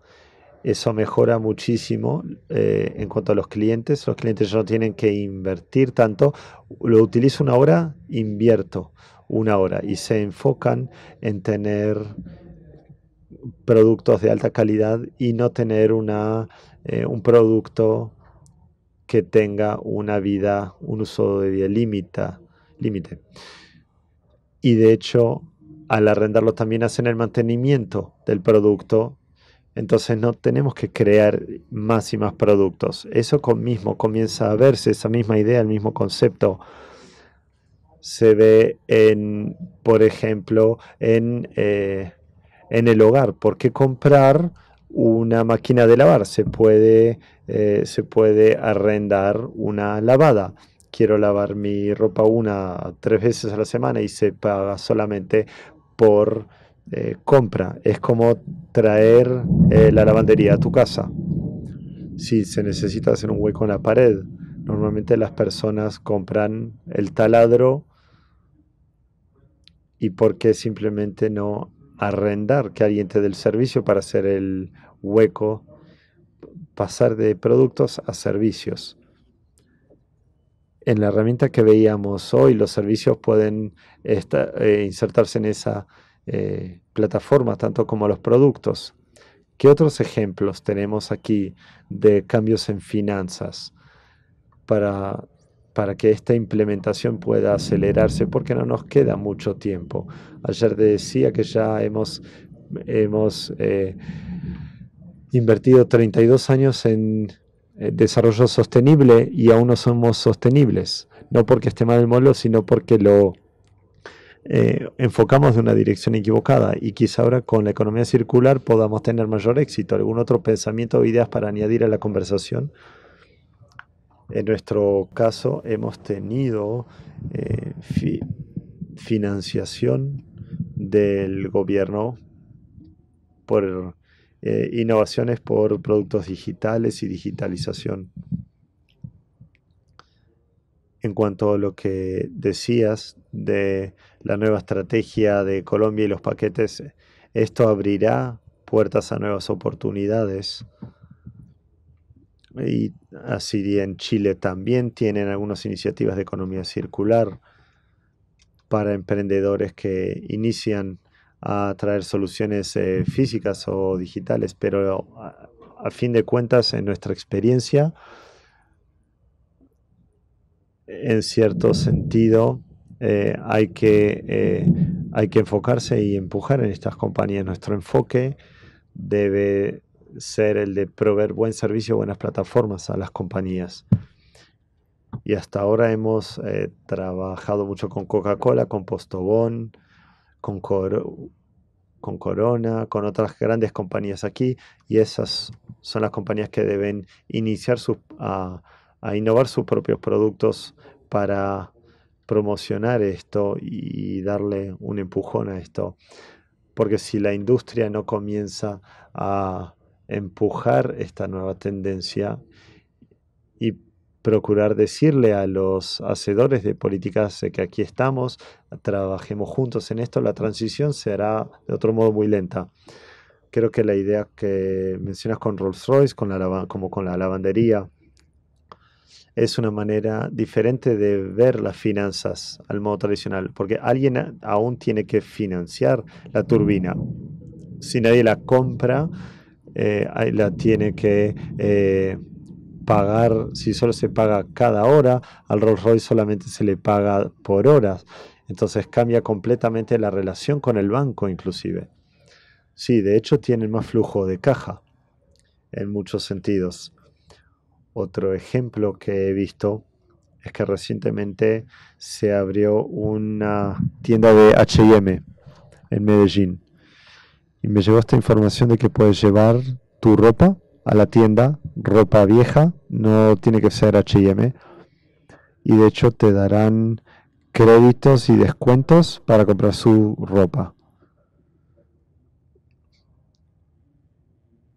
Eso mejora muchísimo eh, en cuanto a los clientes. Los clientes ya no tienen que invertir tanto. Lo utilizo una hora, invierto una hora y se enfocan en tener productos de alta calidad y no tener una, eh, un producto que tenga una vida, un uso de vida límite. Y de hecho, al arrendarlos también hacen el mantenimiento del producto. Entonces no tenemos que crear más y más productos. Eso mismo comienza a verse, esa misma idea, el mismo concepto. Se ve en, por ejemplo, en, eh, en el hogar. ¿Por qué comprar una máquina de lavar? Se puede, eh, se puede arrendar una lavada quiero lavar mi ropa una tres veces a la semana y se paga solamente por eh, compra. Es como traer eh, la lavandería a tu casa. Si se necesita hacer un hueco en la pared, normalmente las personas compran el taladro y porque simplemente no arrendar que alguien te dé el servicio para hacer el hueco, pasar de productos a servicios en la herramienta que veíamos hoy, los servicios pueden eh, insertarse en esa eh, plataforma, tanto como los productos. ¿Qué otros ejemplos tenemos aquí de cambios en finanzas para, que esta implementación pueda acelerarse? Porque no nos queda mucho tiempo. Ayer decía que ya hemos, hemos eh, invertido 32 años en eh, desarrollo sostenible y aún no somos sostenibles, no porque esté mal el molo, sino porque lo eh, enfocamos de una dirección equivocada y quizá ahora con la economía circular podamos tener mayor éxito. ¿Algún otro pensamiento o ideas para añadir a la conversación? En nuestro caso hemos tenido eh, financiación del gobierno por eh, innovaciones por productos digitales y digitalización. En cuanto a lo que decías de la nueva estrategia de Colombia y los paquetes, esto abrirá puertas a nuevas oportunidades. Y así en Chile también tienen algunas iniciativas de economía circular para emprendedores que inician a traer soluciones eh, físicas o digitales, pero a, fin de cuentas, en nuestra experiencia, en cierto sentido, eh, hay, que, eh, hay que enfocarse y empujar en estas compañías. Nuestro enfoque debe ser el de proveer buen servicio, buenas plataformas a las compañías. Y hasta ahora hemos trabajado mucho con Coca-Cola, con Postobón, con, con Corona, con otras grandes compañías aquí, y esas son las compañías que deben iniciar a, a innovar sus propios productos para promocionar esto y darle un empujón a esto. Porque si la industria no comienza a empujar esta nueva tendencia y procurar decirle a los hacedores de políticas que aquí estamos, trabajemos juntos en esto, la transición será de otro modo muy lenta. Creo que la idea que mencionas con Rolls-Royce, con la, como con la lavandería, es una manera diferente de ver las finanzas al modo tradicional, porque alguien aún tiene que financiar la turbina. Si nadie la compra, eh, la tiene que eh, pagar, si solo se paga cada hora, al Rolls Royce solamente se le paga por horas. Entonces cambia completamente la relación con el banco inclusive. Sí, de hecho tienen más flujo de caja en muchos sentidos. Otro ejemplo que he visto es que recientemente se abrió una tienda de HM en Medellín. Y me llegó esta información de que puedes llevar tu ropa a la tienda ropa vieja, no tiene que ser HM. Y de hecho te darán créditos y descuentos para comprar su ropa.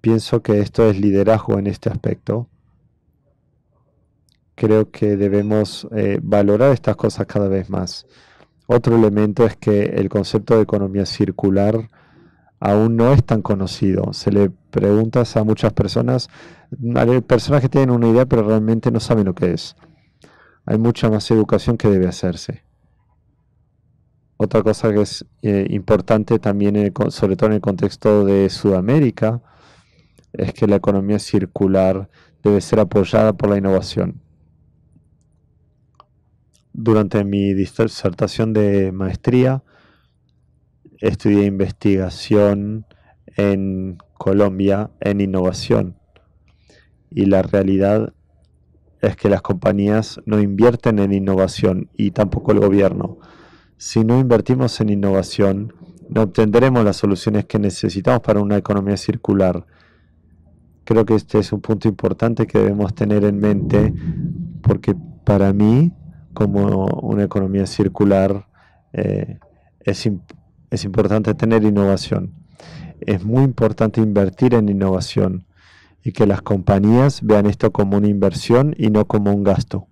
Pienso que esto es liderazgo en este aspecto. Creo que debemos eh, valorar estas cosas cada vez más. Otro elemento es que el concepto de economía circular aún no es tan conocido. Se le preguntas a muchas personas, hay personas que tienen una idea pero realmente no saben lo que es. Hay mucha más educación que debe hacerse. Otra cosa que es eh, importante también, sobre todo en el contexto de Sudamérica, es que la economía circular debe ser apoyada por la innovación. Durante mi disertación de maestría, estudié investigación en Colombia en innovación. Y la realidad es que las compañías no invierten en innovación y tampoco el gobierno. Si no invertimos en innovación, no obtendremos las soluciones que necesitamos para una economía circular. Creo que este es un punto importante que debemos tener en mente porque para mí, como una economía circular, eh, es es, es importante tener innovación. Es muy importante invertir en innovación y que las compañías vean esto como una inversión y no como un gasto.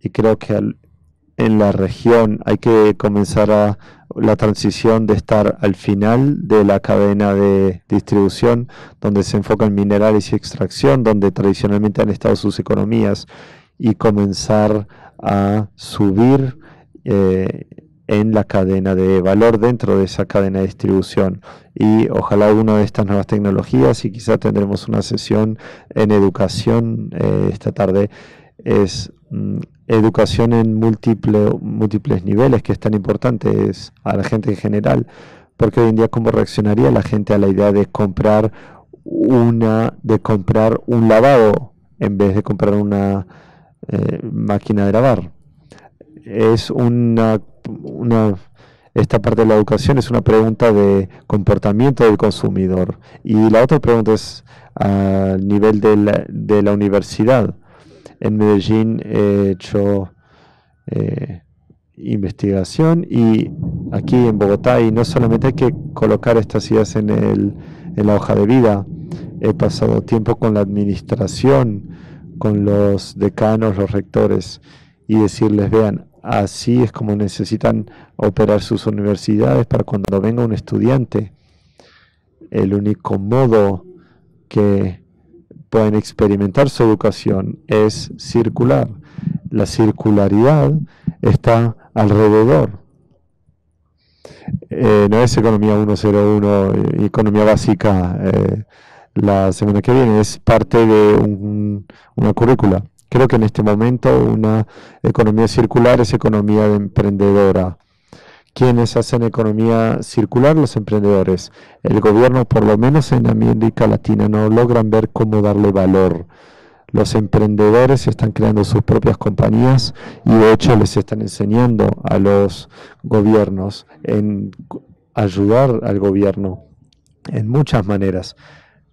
Y creo que en la región hay que comenzar a la transición de estar al final de la cadena de distribución, donde se enfoca en minerales y extracción, donde tradicionalmente han estado sus economías, y comenzar a subir eh, en la cadena de valor dentro de esa cadena de distribución. Y ojalá una de estas nuevas tecnologías, y quizá tendremos una sesión en educación eh, esta tarde, es mm, educación en múltiples niveles, que es tan importante es a la gente en general, porque hoy en día cómo reaccionaría la gente a la idea de comprar una, de comprar un lavado en vez de comprar una eh, máquina de lavar es una, una, esta parte de la educación es una pregunta de comportamiento del consumidor. Y la otra pregunta es a nivel de la, de la universidad. En Medellín he hecho eh, investigación y aquí en Bogotá, y no solamente hay que colocar estas ideas en, el, en la hoja de vida, he pasado tiempo con la administración, con los decanos, los rectores, y decirles, vean, Así es como necesitan operar sus universidades para cuando venga un estudiante. El único modo que pueden experimentar su educación es circular. La circularidad está alrededor. Eh, no es economía 101, eh, economía básica eh, la semana que viene, es parte de una currícula. Creo que en este momento una economía circular es economía de emprendedora. ¿Quiénes hacen economía circular? Los emprendedores. El gobierno, por lo menos en América Latina, no logran ver cómo darle valor. Los emprendedores están creando sus propias compañías y de hecho les están enseñando a los gobiernos en ayudar al gobierno en muchas maneras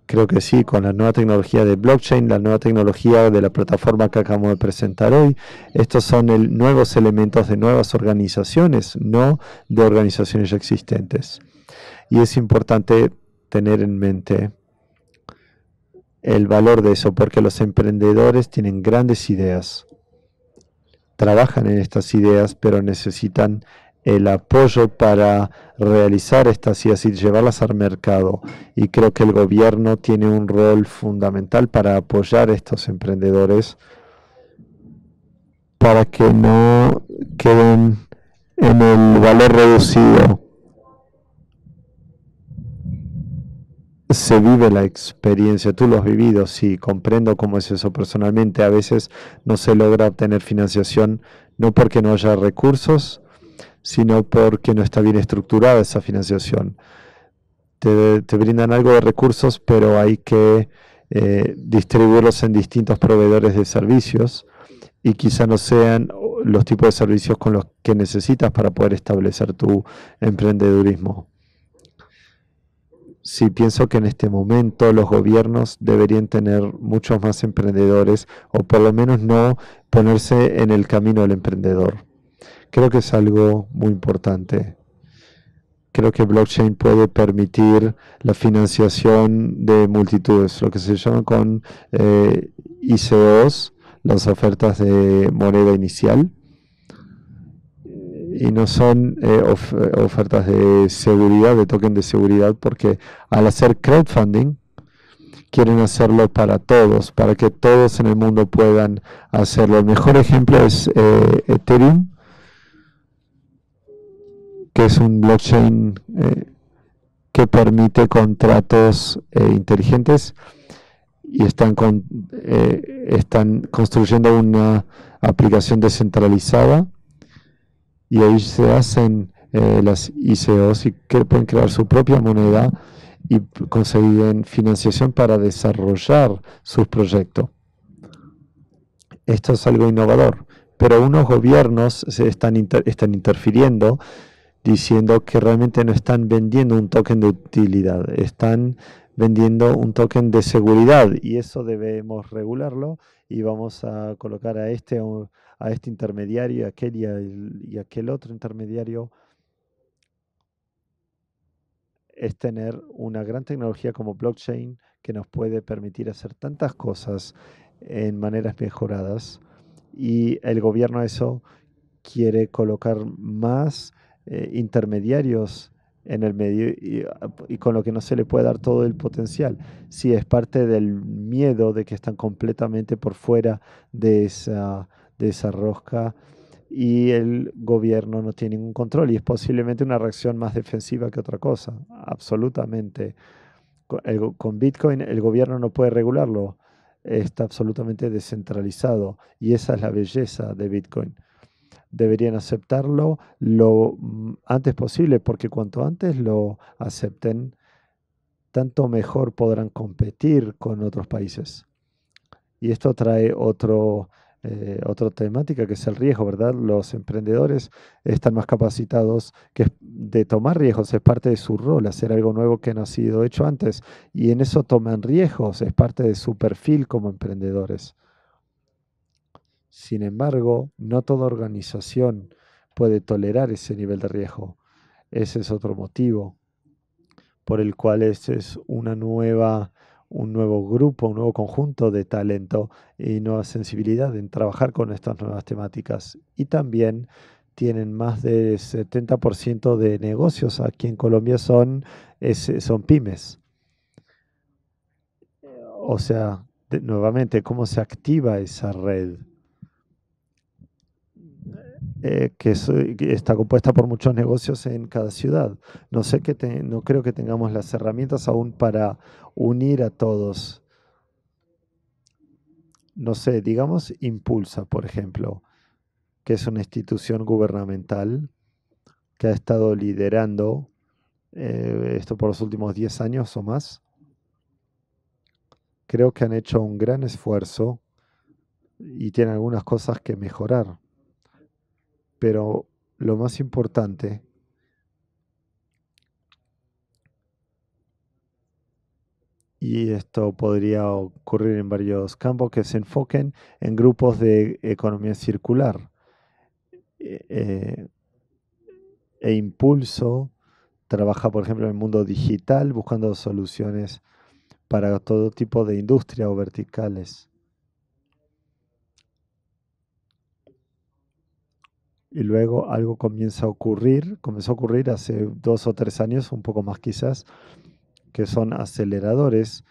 creo que sí, con la nueva tecnología de blockchain, la nueva tecnología de la plataforma que acabamos de presentar hoy. Estos son nuevos elementos de nuevas organizaciones, no de organizaciones ya existentes. Y es importante tener en mente el valor de eso, porque los emprendedores tienen grandes ideas, trabajan en estas ideas, pero necesitan el apoyo para realizar estas ideas y llevarlas al mercado. Y creo que el gobierno tiene un rol fundamental para apoyar a estos emprendedores para que no queden en el valor reducido. se vive la experiencia, tú lo has vivido, sí, comprendo cómo es eso personalmente. A veces no se logra obtener financiación no porque no haya recursos, sino porque no está bien estructurada esa financiación. Te, brindan algo de recursos, pero hay que eh, distribuirlos en distintos proveedores de servicios y quizá no sean los tipos de servicios con los que necesitas para poder establecer tu emprendedurismo. Si pienso que en este momento los gobiernos deberían tener muchos más emprendedores o por lo menos no ponerse en el camino del emprendedor. Creo que es algo muy importante. Creo que blockchain puede permitir la financiación de multitudes, lo que se llama con eh, ICOs, las ofertas de moneda inicial y no son eh, eh, ofertas de seguridad, de token de seguridad, porque al hacer crowdfunding quieren hacerlo para todos, para que todos en el mundo puedan hacerlo. El mejor ejemplo es Ethereum, que es un blockchain eh, que permite contratos eh, inteligentes y están, eh, están construyendo una aplicación descentralizada y ahí se hacen las ICOs y que pueden crear su propia moneda y conseguir financiación para desarrollar sus proyectos. Esto es algo innovador, pero unos gobiernos se están, están interfiriendo diciendo que realmente no están vendiendo un token de utilidad, están vendiendo un token de seguridad y eso debemos regularlo y vamos a colocar a este, a este intermediario, a aquel y, aquel otro intermediario es tener una gran tecnología como blockchain que nos puede permitir hacer tantas cosas en maneras mejoradas y el gobierno eso quiere colocar más eh, intermediarios en el medio y, con lo que no se le puede dar todo el potencial. Si es parte del miedo de que están completamente por fuera de esa, de rosca y el gobierno no tiene ningún control y es posiblemente una reacción más defensiva que otra cosa, absolutamente. con Bitcoin el gobierno no puede regularlo, está absolutamente descentralizado y esa es la belleza de Bitcoin deberían aceptarlo lo mm, antes posible, porque cuanto antes lo acepten, tanto mejor podrán competir con otros países. Y esto trae otro, eh, otra temática que es el riesgo, ¿verdad? Los emprendedores están más capacitados que de tomar riesgos, es parte de su rol, hacer algo nuevo que no ha sido hecho antes. Y en eso toman riesgos, es parte de su perfil como emprendedores. Sin embargo, no toda organización puede tolerar ese nivel de riesgo. Ese es otro motivo por el cual es una nueva, un nuevo grupo, un nuevo conjunto de talento y nueva sensibilidad en trabajar con estas nuevas temáticas. Y también tienen más del 70% de negocios aquí en Colombia son, son pymes. O sea, nuevamente, ¿cómo se activa esa red? Eh, eh, que, está compuesta por muchos negocios en cada ciudad. No, sé que no creo que tengamos las herramientas aún para unir a todos. No sé, digamos Impulsa, por ejemplo, que es una institución gubernamental que ha estado liderando eh, esto por los últimos 10 años o más. Creo que han hecho un gran esfuerzo y tienen algunas cosas que mejorar. Pero lo más importante y esto podría ocurrir en varios campos, que se enfoquen en grupos de economía circular eh, eh, e impulso. Trabaja, por ejemplo, en el mundo digital, buscando soluciones para todo tipo de industrias o verticales. y luego algo comienza a ocurrir, comenzó a ocurrir hace dos o tres años, un poco más quizás, que son aceleradores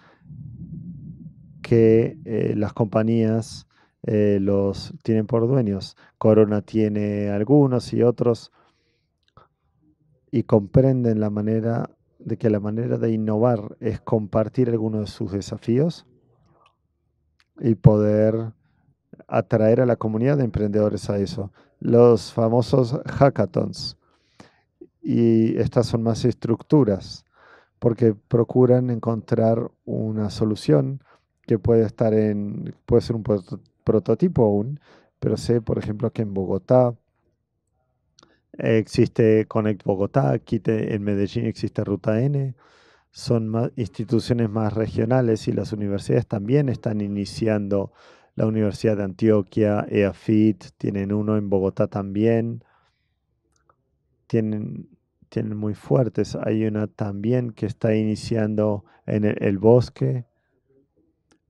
que eh, las compañías eh, los tienen por dueños. Corona tiene algunos y otros y comprenden la manera de que la manera de innovar es compartir algunos de sus desafíos y poder atraer a la comunidad de emprendedores a eso los famosos hackathons. Y estas son más estructuras, porque procuran encontrar una solución que puede estar en, puede ser un prototipo aún, pero sé, por ejemplo, que en Bogotá existe Connect Bogotá, aquí en Medellín existe Ruta N, son instituciones más regionales y las universidades también están iniciando la Universidad de Antioquia, EAFIT, tienen uno en Bogotá también. Tienen, tienen muy fuertes. Hay una también que está iniciando en el, bosque,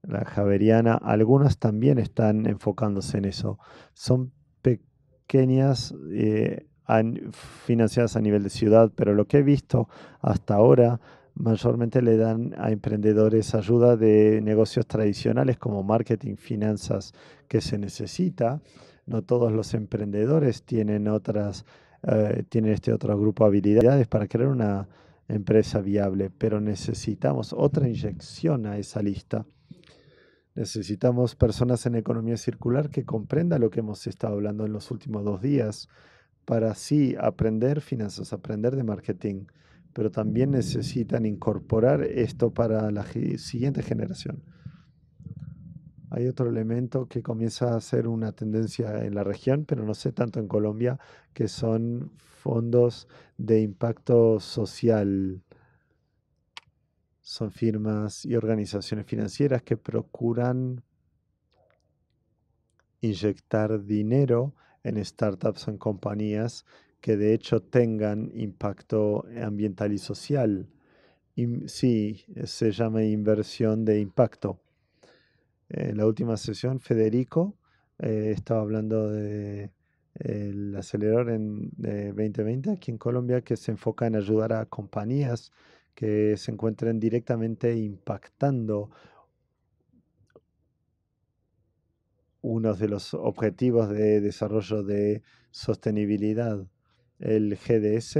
la Javeriana. Algunas también están enfocándose en eso. Son pequeñas, eh, financiadas a nivel de ciudad, pero lo que he visto hasta ahora mayormente le dan a emprendedores ayuda de negocios tradicionales como marketing, finanzas, que se necesita. No todos los emprendedores tienen otras, eh, tienen este otro grupo de habilidades para crear una empresa viable, pero necesitamos otra inyección a esa lista. Necesitamos personas en economía circular que comprenda lo que hemos estado hablando en los últimos dos días para así aprender finanzas, aprender de marketing, pero también necesitan incorporar esto para la siguiente generación. Hay otro elemento que comienza a ser una tendencia en la región, pero no sé tanto en Colombia, que son fondos de impacto social. Son firmas y organizaciones financieras que procuran inyectar dinero en startups, en compañías que de hecho tengan impacto ambiental y social. y sí, se llama inversión de impacto. En la última sesión, Federico eh, estaba hablando del acelerador en 2020 aquí en Colombia que se enfoca en ayudar a compañías que se encuentren directamente impactando uno de los objetivos de desarrollo de sostenibilidad el GDS,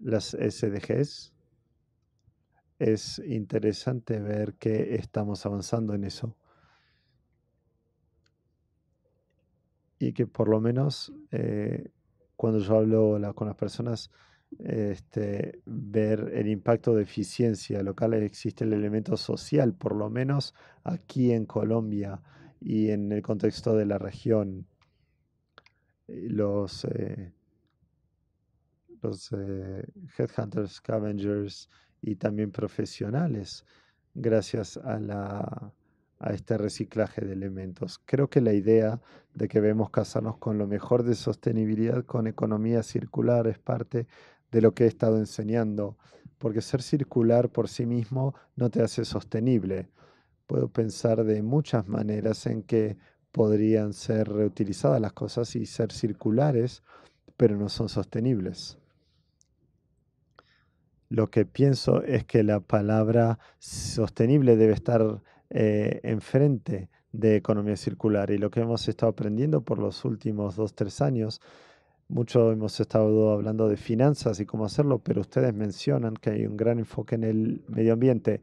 las SDGs. Es interesante ver que estamos avanzando en eso. Y que por lo menos eh, cuando yo hablo con las personas, este, ver el impacto de eficiencia local, existe el elemento social, por lo menos aquí en Colombia y en el contexto de la región eh, los, eh, los eh, headhunters, scavengers y también profesionales gracias a, a este reciclaje de elementos. Creo que la idea de que debemos casarnos con lo mejor de sostenibilidad, con economía circular, es parte de lo que he estado enseñando, porque ser circular por sí mismo no te hace sostenible. Puedo pensar de muchas maneras en que podrían ser reutilizadas las cosas y ser circulares, pero no son sostenibles. Lo que pienso es que la palabra sostenible debe estar eh, enfrente de economía circular y lo que hemos estado aprendiendo por los últimos dos, tres años, mucho hemos estado hablando de finanzas y cómo hacerlo, pero ustedes mencionan que hay un gran enfoque en el medio ambiente,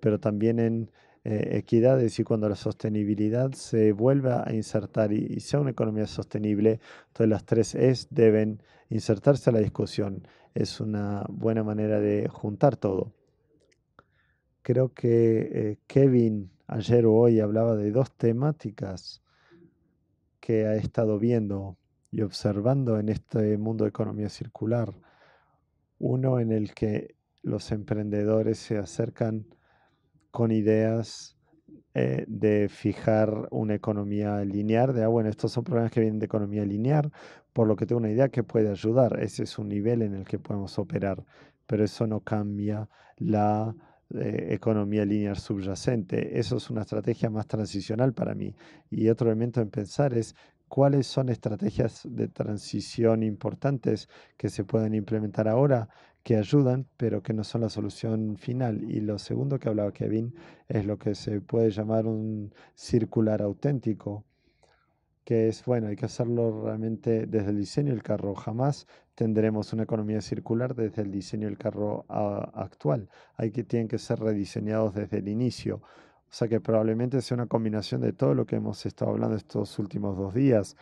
pero también en eh, equidad, cuando la sostenibilidad se vuelva a insertar y, sea una economía sostenible, entonces las tres es deben insertarse a la discusión. Es una buena manera de juntar todo. Creo que eh, Kevin ayer o hoy hablaba de dos temáticas que ha estado viendo y observando en este mundo de economía circular. Uno en el que los emprendedores se acercan con ideas eh, de fijar una economía lineal, de, ah, bueno, estos son problemas que vienen de economía lineal, por lo que tengo una idea que puede ayudar. Ese es un nivel en el que podemos operar, pero eso no cambia la eh, economía lineal subyacente. Eso es una estrategia más transicional para mí. Y otro elemento en pensar es cuáles son estrategias de transición importantes que se pueden implementar ahora que ayudan, pero que no son la solución final. Y lo segundo que hablaba Kevin es lo que se puede llamar un circular auténtico, que es, bueno, hay que hacerlo realmente desde el diseño del carro. Jamás tendremos una economía circular desde el diseño del carro ah, actual. Hay que, tienen que ser rediseñados desde el inicio. O sea que probablemente sea una combinación de todo lo que hemos estado hablando estos últimos dos días.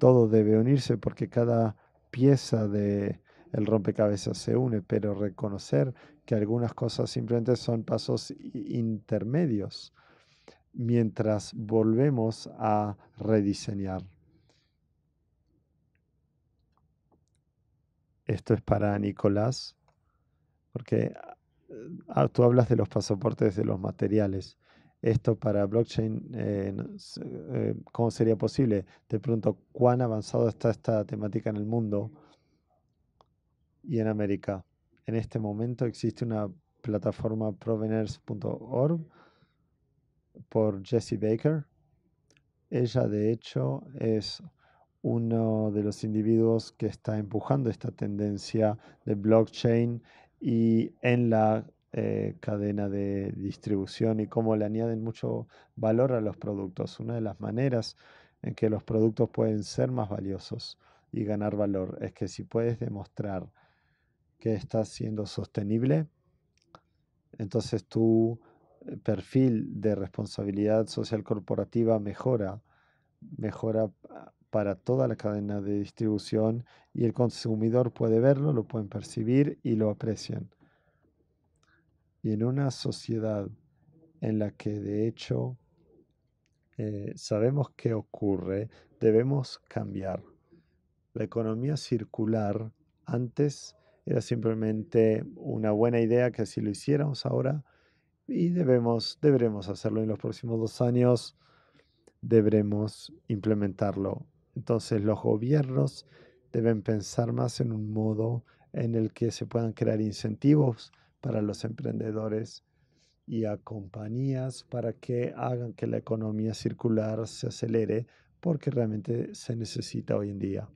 Todo debe unirse porque cada pieza de, el rompecabezas se une, pero reconocer que algunas cosas simplemente son pasos intermedios mientras volvemos a rediseñar. Esto es para Nicolás, porque eh, ah, tú hablas de los pasaportes de los materiales. Esto para blockchain, eh, eh, ¿cómo sería posible? Te pregunto, ¿cuán avanzada está esta temática en el mundo? y en América. En este momento existe una plataforma proveners.org por Jesse Baker. Ella, de hecho, es uno de los individuos que está empujando esta tendencia de blockchain y en la eh, cadena de distribución y cómo le añaden mucho valor a los productos. Una de las maneras en que los productos pueden ser más valiosos y ganar valor es que si puedes demostrar que está siendo sostenible, entonces tu eh, perfil de responsabilidad social corporativa mejora, mejora para toda la cadena de distribución y el consumidor puede verlo, lo pueden percibir y lo aprecian. Y en una sociedad en la que de hecho eh, sabemos qué ocurre, debemos cambiar. La economía circular antes era simplemente una buena idea que así lo hiciéramos ahora y debemos, deberemos hacerlo en los próximos dos años, deberemos implementarlo. Entonces los gobiernos deben pensar más en un modo en el que se puedan crear incentivos para los emprendedores y a compañías para que hagan que la economía circular se acelere porque realmente se necesita hoy en día.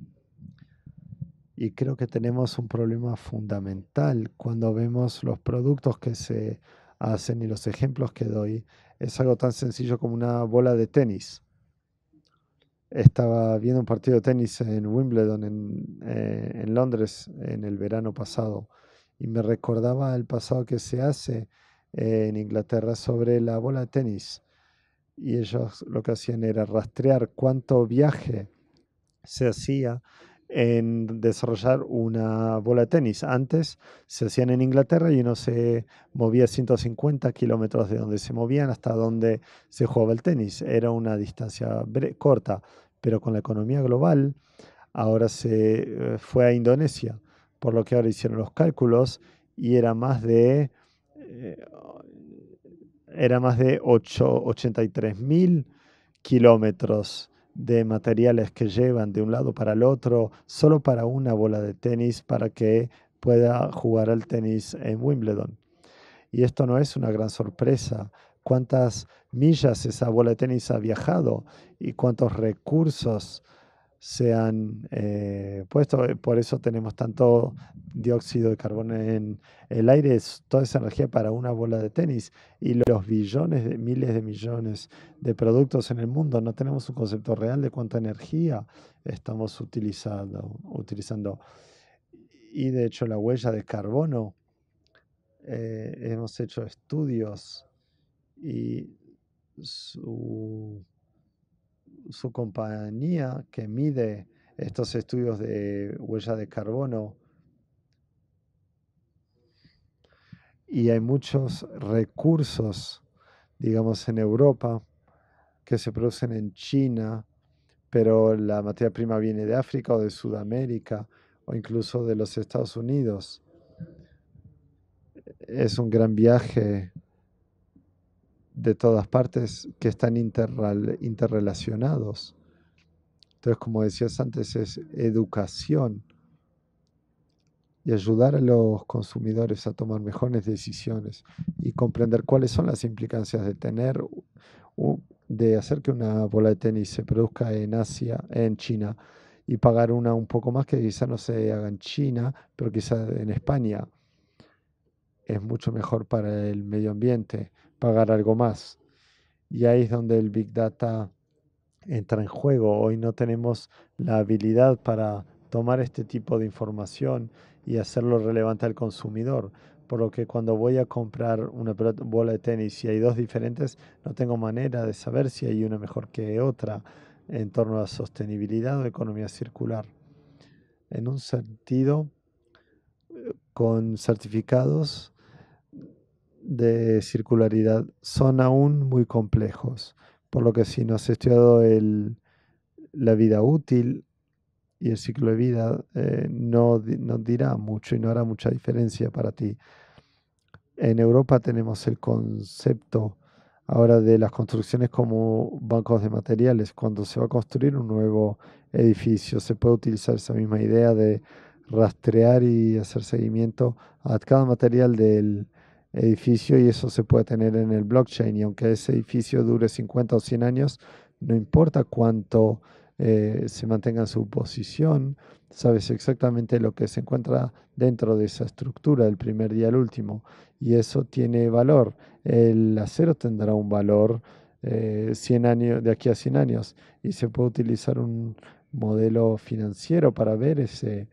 Y creo que tenemos un problema fundamental cuando vemos los productos que se hacen y los ejemplos que doy. Es algo tan sencillo como una bola de tenis. Estaba viendo un partido de tenis en Wimbledon, en, eh, Londres, en el verano pasado, y me recordaba el pasado que se hace en Inglaterra sobre la bola de tenis. Y ellos lo que hacían era rastrear cuánto viaje se hacía en desarrollar una bola de tenis. Antes se hacían en Inglaterra y uno se movía 150 kilómetros de donde se movían hasta donde se jugaba el tenis. Era una distancia corta, pero con la economía global ahora se eh, fue a Indonesia, por lo que ahora hicieron los cálculos y era más de... Eh, era más de 8, 83 mil kilómetros de materiales que llevan de un lado para el otro, solo para una bola de tenis para que pueda jugar al tenis en Wimbledon. Y esto no es una gran sorpresa. Cuántas millas esa bola de tenis ha viajado y cuántos recursos se han eh, puesto. Eh, por eso tenemos tanto dióxido de carbono en el aire. Es toda esa energía para una bola de tenis. Y los billones, de, miles de millones de productos en el mundo, no tenemos un concepto real de cuánta energía estamos utilizando. Y de hecho la huella de carbono, eh, hemos hecho estudios y su su compañía que mide estos estudios de huella de carbono y hay muchos recursos, digamos, en Europa que se producen en China, pero la materia prima viene de África o de Sudamérica o incluso de los Estados Unidos. Es un gran viaje de todas partes que están interrelacionados. Entonces, como decías antes, es educación y ayudar a los consumidores a tomar mejores decisiones y comprender cuáles son las implicancias de tener, de hacer que una bola de tenis se produzca en Asia, en China, y pagar una un poco más que quizá no se haga en China, pero quizá en España. Es mucho mejor para el medio ambiente, pagar algo más. Y ahí es donde el Big Data entra en juego. Hoy no tenemos la habilidad para tomar este tipo de información y hacerlo relevante al consumidor. Por lo que cuando voy a comprar una bola de tenis y hay dos diferentes, no tengo manera de saber si hay una mejor que otra en torno a sostenibilidad o economía circular. En un sentido, eh, con certificados de circularidad son aún muy complejos, por lo que si no has estudiado la vida útil y el ciclo de vida, eh, no, no dirá mucho y no hará mucha diferencia para ti. En Europa tenemos el concepto ahora de las construcciones como bancos de materiales. Cuando se va a construir un nuevo edificio, se puede utilizar esa misma idea de rastrear y hacer seguimiento a cada material del edificio y eso se puede tener en el blockchain. Y aunque ese edificio dure 50 o 100 años, no importa cuánto eh, se mantenga en su posición, sabes exactamente lo que se encuentra dentro de esa estructura del primer día al último. Y eso tiene valor. El acero tendrá un valor eh, años, de aquí a 100 años y se puede utilizar un modelo financiero para ver ese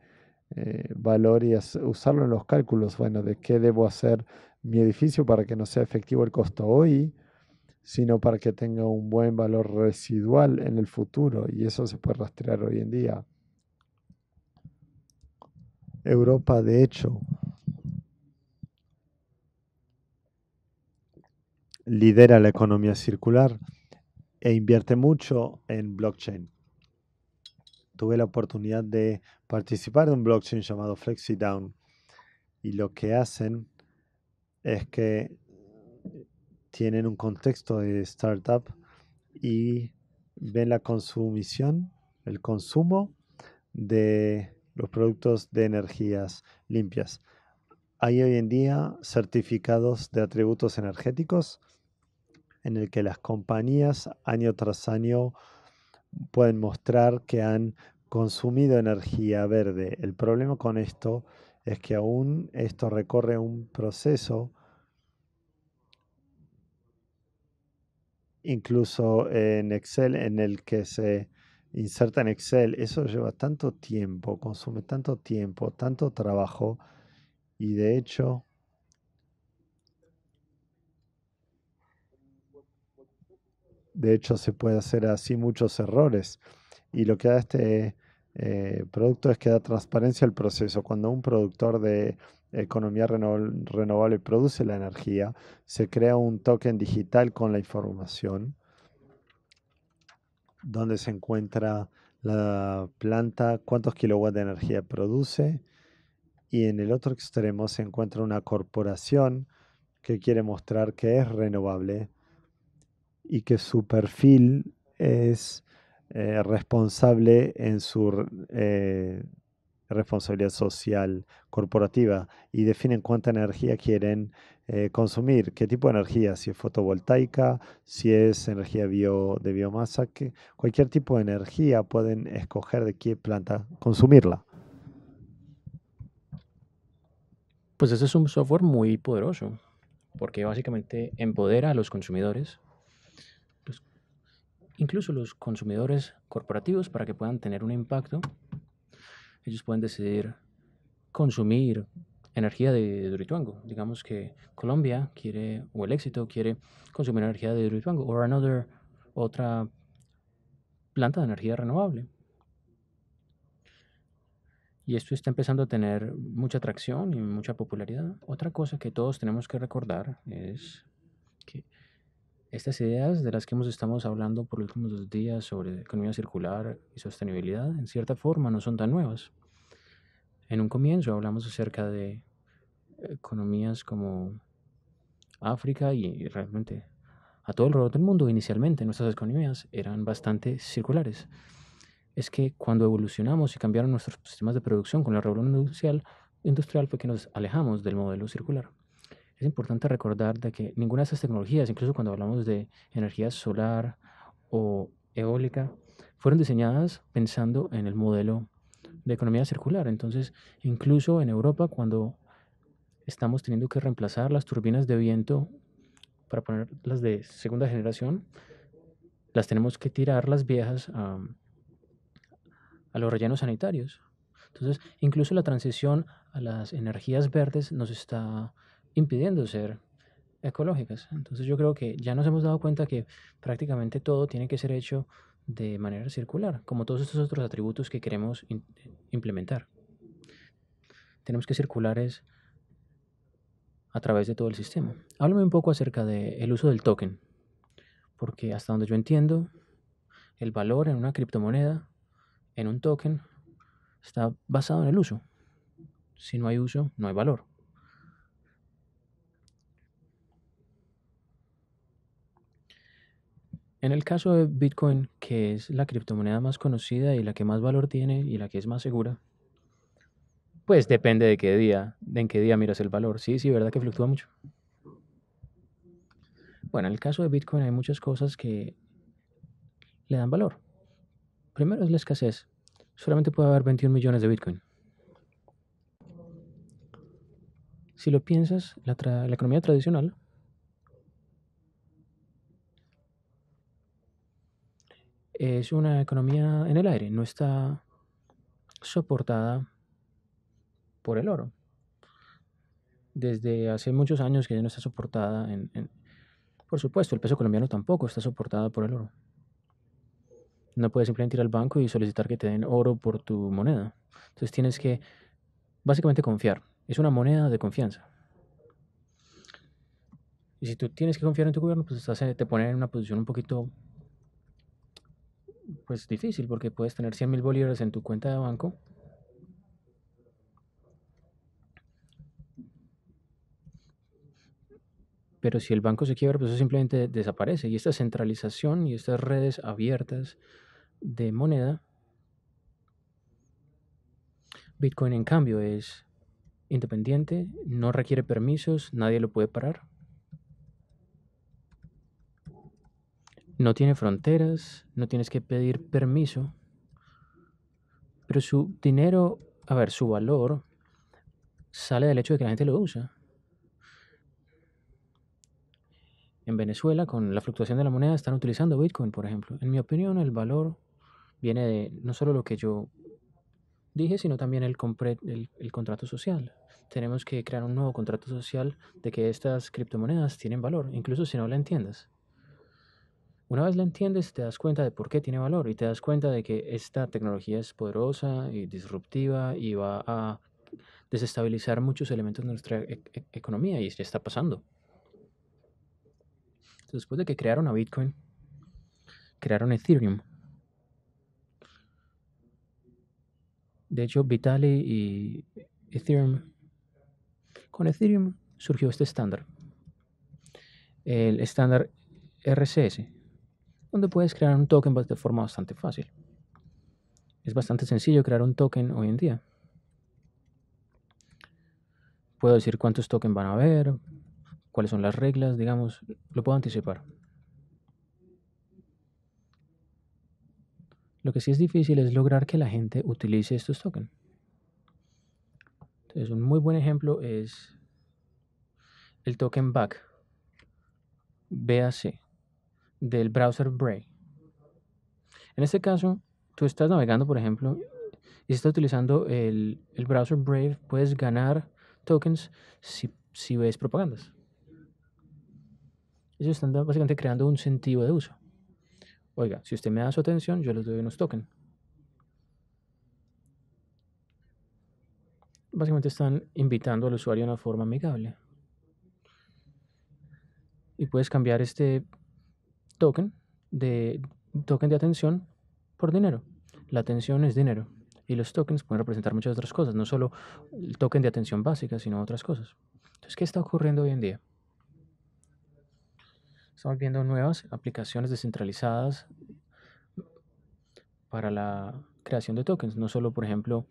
eh, valor y usarlo en los cálculos. Bueno, de qué debo hacer mi edificio para que no sea efectivo el costo hoy, sino para que tenga un buen valor residual en el futuro y eso se puede rastrear hoy en día. Europa, de hecho, lidera la economía circular e invierte mucho en blockchain. Tuve la oportunidad de participar de un blockchain llamado FlexiDown y lo que hacen es que tienen un contexto de startup y ven la consumición, el consumo de los productos de energías limpias. Hay hoy en día certificados de atributos energéticos en el que las compañías año tras año pueden mostrar que han consumido energía verde. El problema con esto es es que aún esto recorre un proceso, incluso en Excel, en el que se inserta en Excel. Eso lleva tanto tiempo, consume tanto tiempo, tanto trabajo, y de hecho... De hecho, se puede hacer así muchos errores. Y lo que hace este eh, producto es que da transparencia al proceso. Cuando un productor de economía renovable produce la energía, se crea un token digital con la información donde se encuentra la planta, cuántos kilowatts de energía produce y en el otro extremo se encuentra una corporación que quiere mostrar que es renovable y que su perfil es eh, responsable en su eh, responsabilidad social corporativa y definen cuánta energía quieren eh, consumir, qué tipo de energía, si es fotovoltaica, si es energía bio, de biomasa, cualquier tipo de energía pueden escoger de qué planta consumirla. Pues ese es un software muy poderoso, porque básicamente empodera a los consumidores incluso los consumidores corporativos para que puedan tener un impacto. Ellos pueden decidir consumir energía de Durituango. Digamos que Colombia quiere, o el éxito quiere consumir energía de Durituango o another, otra planta de energía renovable. Y esto está empezando a tener mucha atracción y mucha popularidad. Otra cosa que todos tenemos que recordar es estas ideas de las que hemos estamos hablando por los últimos dos días sobre economía circular y sostenibilidad, en cierta forma, no son tan nuevas. En un comienzo hablamos acerca de economías como África y, realmente a todo el alrededor del mundo inicialmente nuestras economías eran bastante circulares. Es que cuando evolucionamos y cambiaron nuestros sistemas de producción con la revolución industrial fue que nos alejamos del modelo circular es importante recordar de que ninguna de estas tecnologías, incluso cuando hablamos de energía solar o eólica, fueron diseñadas pensando en el modelo de economía circular. Entonces, incluso en Europa, cuando estamos teniendo que reemplazar las turbinas de viento para poner las de segunda generación, las tenemos que tirar las viejas a los rellenos sanitarios. Entonces, incluso la transición a las energías verdes nos está impidiendo ser ecológicas. Entonces yo creo que ya nos hemos dado cuenta que prácticamente todo tiene que ser hecho de manera circular, como todos estos otros atributos que queremos implementar. Tenemos que circular a través de todo el sistema. Háblame un poco acerca del uso del token, porque hasta donde yo entiendo, el valor en una criptomoneda, en un token, está basado en el uso. Si no hay uso, no hay valor. En el caso de Bitcoin, que es la criptomoneda más conocida y la que más valor tiene y la que es más segura, pues depende de qué día, de en qué día miras el valor. Sí, sí, verdad que fluctúa mucho. Bueno, en el caso de Bitcoin hay muchas cosas que le dan valor. Primero es la escasez. Solamente puede haber 21 millones de Bitcoin. Si lo piensas, la economía tradicional es una economía en el aire, no está soportada por el oro. Desde hace muchos años que ya no está soportada en, Por supuesto, el peso colombiano tampoco está soportado por el oro. No puedes simplemente ir al banco y solicitar que te den oro por tu moneda. Entonces tienes que básicamente confiar. Es una moneda de confianza. Y si tú tienes que confiar en tu gobierno, pues te ponen en una posición un poquito pues difícil porque puedes tener 100 mil bolívares en tu cuenta de banco. Pero si el banco se quiebra, pues eso simplemente desaparece. Y esta centralización y estas redes abiertas de moneda, Bitcoin en cambio es independiente, no requiere permisos, nadie lo puede parar. No tiene fronteras, no tienes que pedir permiso, pero su dinero, a ver, su valor sale del hecho de que la gente lo usa. En Venezuela, con la fluctuación de la moneda, están utilizando Bitcoin, por ejemplo. En mi opinión, el valor viene de no solo lo que yo dije, sino también el, contrato social. Tenemos que crear un nuevo contrato social de que estas criptomonedas tienen valor, incluso si no la entiendes. Una vez la entiendes, te das cuenta de por qué tiene valor y te das cuenta de que esta tecnología es poderosa y disruptiva y va a desestabilizar muchos elementos de nuestra e-, e-, economía y ya está pasando. después de que crearon a Bitcoin, crearon Ethereum. De hecho, Vitaly y Ethereum, con Ethereum surgió este estándar, el estándar RCS, donde puedes crear un token de forma bastante fácil. Es bastante sencillo crear un token hoy en día. Puedo decir cuántos tokens van a haber, cuáles son las reglas, digamos, lo puedo anticipar. Lo que sí es difícil es lograr que la gente utilice estos tokens. Entonces, un muy buen ejemplo es el token BAC, BAC del browser Brave. En este caso, tú estás navegando, por ejemplo, y estás utilizando el, browser Brave, puedes ganar tokens si, si ves propagandas. Ellos están básicamente creando un sentido de uso. Oiga, si usted me da su atención, yo les doy unos tokens. Básicamente están invitando al usuario de una forma amigable. Y puedes cambiar este token de, token de atención por dinero. La atención es dinero y los tokens pueden representar muchas otras cosas, no solo el token de atención básica, sino otras cosas. Entonces, ¿qué está ocurriendo hoy en día? Estamos viendo nuevas aplicaciones descentralizadas para la creación de tokens, no solo, por ejemplo,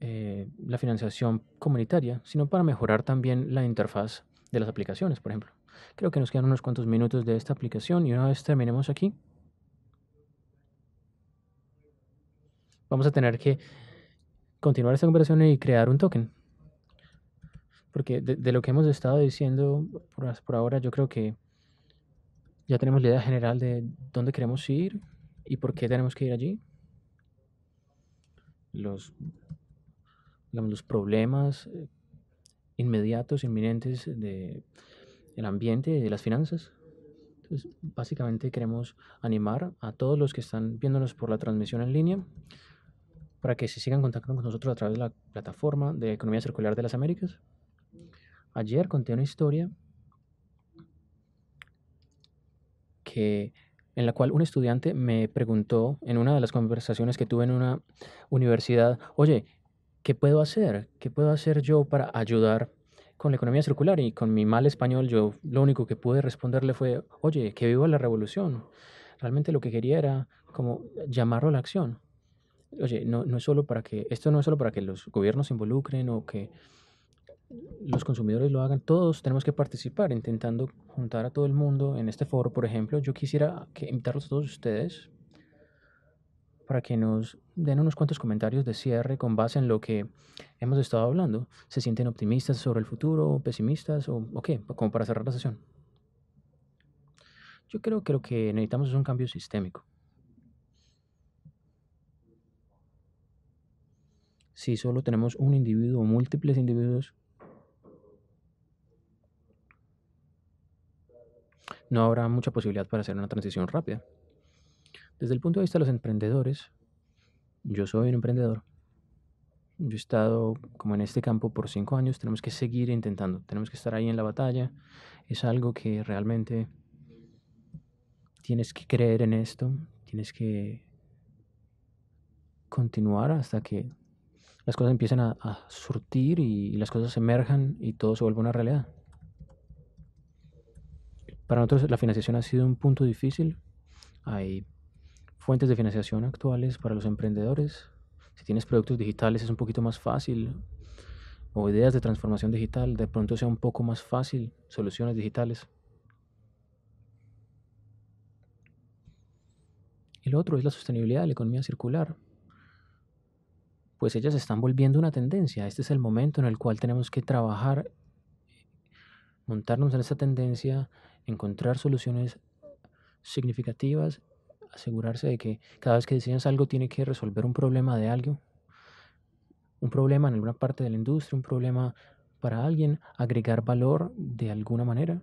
eh, la financiación comunitaria, sino para mejorar también la interfaz de las aplicaciones, por ejemplo. Creo que nos quedan unos cuantos minutos de esta aplicación y una vez terminemos aquí, vamos a tener que continuar esta conversación y crear un token. Porque de, lo que hemos estado diciendo por, por, ahora, yo creo que ya tenemos la idea general de dónde queremos ir y por qué tenemos que ir allí. Los, los problemas eh, inmediatos, inminentes de el ambiente de las finanzas. Entonces, básicamente queremos animar a todos los que están viéndonos por la transmisión en línea para que se sigan contactando con nosotros a través de la plataforma de Economía Circular de las Américas. Ayer conté una historia que, en la cual un estudiante me preguntó en una de las conversaciones que tuve en una universidad, oye, ¿qué puedo hacer? ¿Qué puedo hacer yo para ayudar con la economía circular y con mi mal español yo lo único que pude responderle fue, oye, que viva la revolución. Realmente lo que quería era como llamarlo a la acción. Oye, no, no es solo para que, esto no es solo para que los gobiernos se involucren o que los consumidores lo hagan, todos tenemos que participar intentando juntar a todo el mundo en este foro, por ejemplo. Yo quisiera que invitarlos a todos ustedes para que nos den unos cuantos comentarios de cierre con base en lo que hemos estado hablando. ¿Se sienten optimistas sobre el futuro, pesimistas o, qué? Como para cerrar la sesión. Yo creo que lo que necesitamos es un cambio sistémico. Si solo tenemos un individuo o múltiples individuos, no habrá mucha posibilidad para hacer una transición rápida. Desde el punto de vista de los emprendedores, yo soy un emprendedor. Yo he estado como en este campo por cinco años, tenemos que seguir intentando, tenemos que estar ahí en la batalla. Es algo que realmente tienes que creer en esto, tienes que continuar hasta que las cosas empiecen a, surtir y, las cosas emerjan y todo se vuelva una realidad. Para nosotros la financiación ha sido un punto difícil. Hay fuentes de financiación actuales para los emprendedores. Si tienes productos digitales es un poquito más fácil. O ideas de transformación digital, de pronto sea un poco más fácil. Soluciones digitales. El otro es la sostenibilidad de la economía circular. Pues ellas están volviendo una tendencia. Este es el momento en el cual tenemos que trabajar, montarnos en esta tendencia, encontrar soluciones significativas asegurarse de que cada vez que decidas algo tiene que resolver un problema de algo, un problema en alguna parte de la industria, un problema para alguien, agregar valor de alguna manera.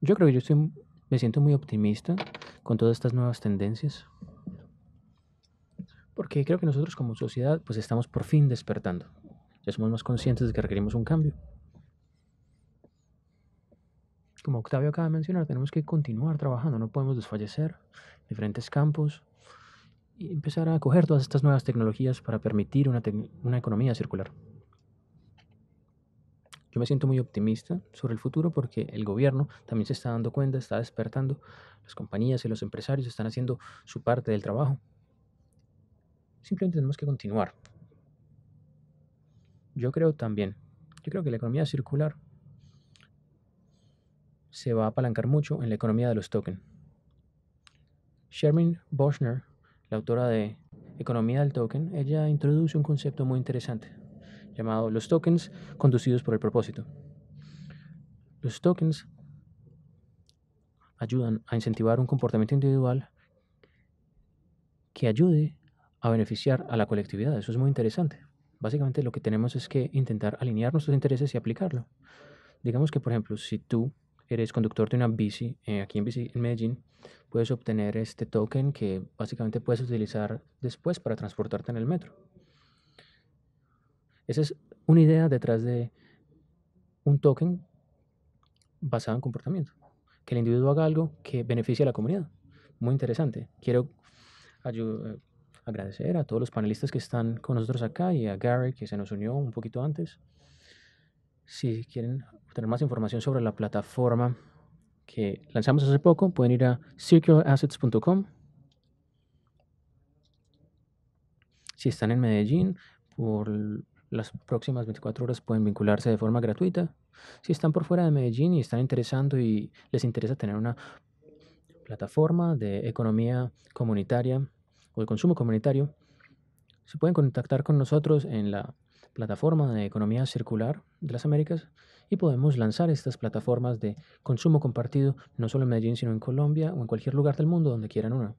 Yo creo que yo estoy, me siento muy optimista con todas estas nuevas tendencias, porque creo que nosotros como sociedad pues estamos por fin despertando, ya somos más conscientes de que requerimos un cambio como Octavio acaba de mencionar, tenemos que continuar trabajando, no podemos desfallecer diferentes campos y empezar a acoger todas estas nuevas tecnologías para permitir una, economía circular. Yo me siento muy optimista sobre el futuro porque el gobierno también se está dando cuenta, está despertando, las compañías y los empresarios están haciendo su parte del trabajo. Simplemente tenemos que continuar. Yo creo también, yo creo que la economía circular se va a apalancar mucho en la economía de los tokens. Sherman Boschner, la autora de Economía del Token, ella introduce un concepto muy interesante llamado los tokens conducidos por el propósito. Los tokens ayudan a incentivar un comportamiento individual que ayude a beneficiar a la colectividad. Eso es muy interesante. Básicamente lo que tenemos es que intentar alinear nuestros intereses y aplicarlo. Digamos que, por ejemplo, si tú eres conductor de una bici eh, aquí en, en Medellín, puedes obtener este token que básicamente puedes utilizar después para transportarte en el metro. Esa es una idea detrás de un token basado en comportamiento. Que el individuo haga algo que beneficie a la comunidad. Muy interesante. Quiero eh, agradecer a todos los panelistas que están con nosotros acá y a Gary que se nos unió un poquito antes. Si quieren Tener más información sobre la plataforma que lanzamos hace poco, pueden ir a circularassets.com. Si están en Medellín, por las próximas 24 horas pueden vincularse de forma gratuita. Si están por fuera de Medellín y están interesando y les interesa tener una plataforma de economía comunitaria o de consumo comunitario, se pueden contactar con nosotros en la plataforma de economía circular de las Américas y podemos lanzar estas plataformas de consumo compartido no solo en Medellín, sino en Colombia o en cualquier lugar del mundo donde quieran uno.